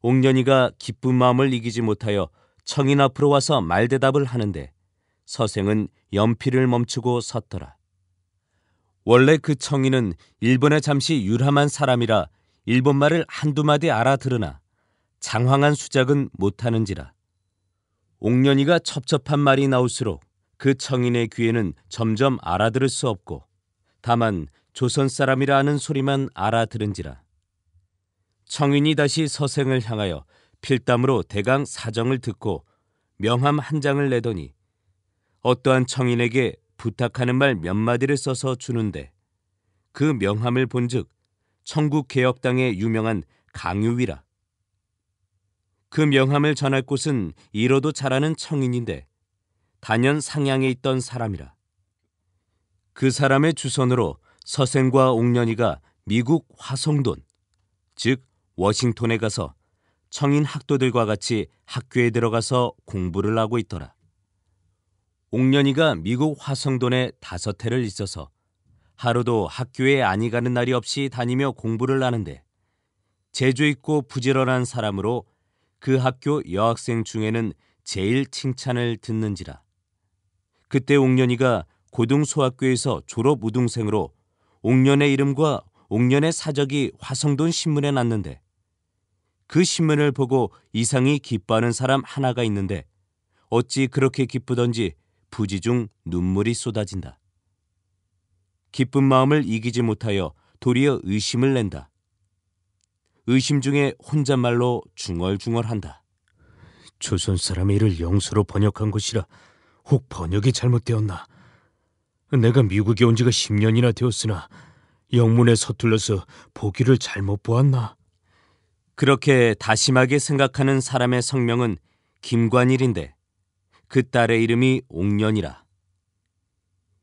옥년이가 기쁜 마음을 이기지 못하여 청인 앞으로 와서 말대답을 하는데 서생은 연필을 멈추고 섰더라. 원래 그 청인은 일본에 잠시 유람한 사람이라 일본말을 한두 마디 알아들으나 장황한 수작은 못하는지라. 옥년이가 첩첩한 말이 나올수록 그 청인의 귀에는 점점 알아들을 수 없고 다만 조선 사람이라 하는 소리만 알아들은지라. 청인이 다시 서생을 향하여 필담으로 대강 사정을 듣고 명함 한 장을 내더니 어떠한 청인에게 부탁하는 말 몇 마디를 써서 주는데 그 명함을 본즉 청국 개혁당의 유명한 강유위라. 그 명함을 전할 곳은 이로도 잘하는 청인인데 단연 상양에 있던 사람이라. 그 사람의 주선으로 서생과 옥년이가 미국 화성돈, 즉 워싱턴에 가서 청인 학도들과 같이 학교에 들어가서 공부를 하고 있더라. 옥년이가 미국 화성돈에 다섯 해를 있어서 하루도 학교에 아니 가는 날이 없이 다니며 공부를 하는데 재주 있고 부지런한 사람으로 그 학교 여학생 중에는 제일 칭찬을 듣는지라. 그때 옥년이가 고등소학교에서 졸업 우등생으로 옥년의 이름과 옥년의 사적이 화성돈 신문에 났는데 그 신문을 보고 이상이 기뻐하는 사람 하나가 있는데 어찌 그렇게 기쁘던지 부지 중 눈물이 쏟아진다. 기쁜 마음을 이기지 못하여 도리어 의심을 낸다. 의심 중에 혼잣말로 중얼중얼한다. 조선 사람의 일을 영수로 번역한 것이라 혹 번역이 잘못되었나? 내가 미국에 온 지가 10년이나 되었으나 영문에 서툴러서 보기를 잘못 보았나? 그렇게 다심하게 생각하는 사람의 성명은 김관일인데 그 딸의 이름이 옥년이라.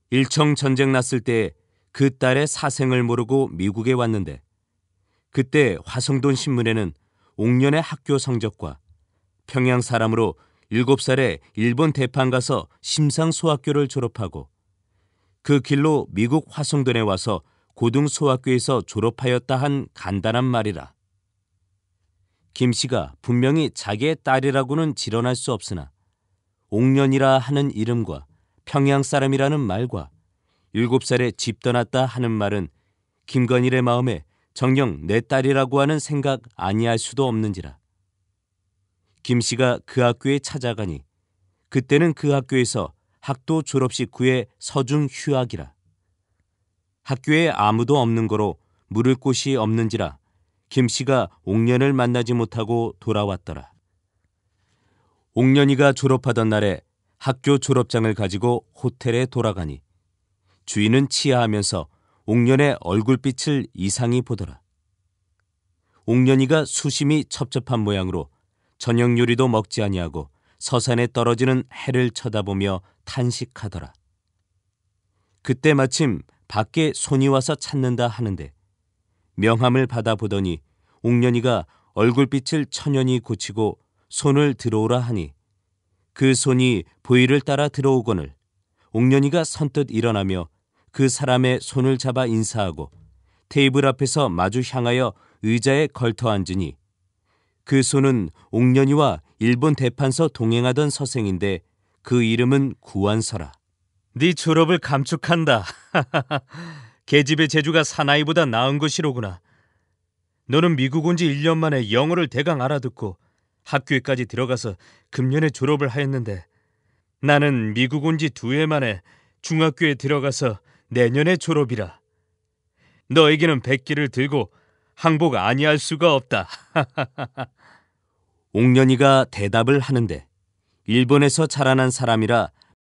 일청 전쟁 났을 때 그 딸의 사생을 모르고 미국에 왔는데 그때 화성돈 신문에는 옥년의 학교 성적과 평양 사람으로 7살에 일본 대판 가서 심상소학교를 졸업하고 그 길로 미국 화성돈에 와서 고등소학교에서 졸업하였다 한 간단한 말이라. 김 씨가 분명히 자기의 딸이라고는 지론할 수 없으나 옥년이라 하는 이름과 평양 사람이라는 말과 일곱 살에 집 떠났다 하는 말은 김건일의 마음에 정녕 내 딸이라고 하는 생각 아니할 수도 없는지라. 김 씨가 그 학교에 찾아가니 그때는 그 학교에서 학도 졸업식 후에 서중 휴학이라. 학교에 아무도 없는 거로 물을 곳이 없는지라 김 씨가 옥년을 만나지 못하고 돌아왔더라. 옥년이가 졸업하던 날에 학교 졸업장을 가지고 호텔에 돌아가니 주인은 치아하면서 옥년의 얼굴빛을 이상히 보더라. 옥년이가 수심이 첩첩한 모양으로 저녁 요리도 먹지 아니하고 서산에 떨어지는 해를 쳐다보며 탄식하더라. 그때 마침 밖에 손이 와서 찾는다 하는데 명함을 받아보더니 옥년이가 얼굴빛을 천연히 고치고 손을 들어오라 하니 그 손이 부위를 따라 들어오거늘 옥년이가 선뜻 일어나며 그 사람의 손을 잡아 인사하고 테이블 앞에서 마주 향하여 의자에 걸터 앉으니 그 손은 옥년이와 일본 대판서 동행하던 서생인데 그 이름은 구완서라. 네 졸업을 감축한다. 계집의 재주가 사나이보다 나은 것이로구나. 너는 미국 온 지 1년 만에 영어를 대강 알아듣고 학교에까지 들어가서 금년에 졸업을 하였는데 나는 미국 온 지 두 해 만에 중학교에 들어가서 내년에 졸업이라. 너에게는 백기를 들고 항복 아니할 수가 없다. 옥년이가 대답을 하는데 일본에서 자라난 사람이라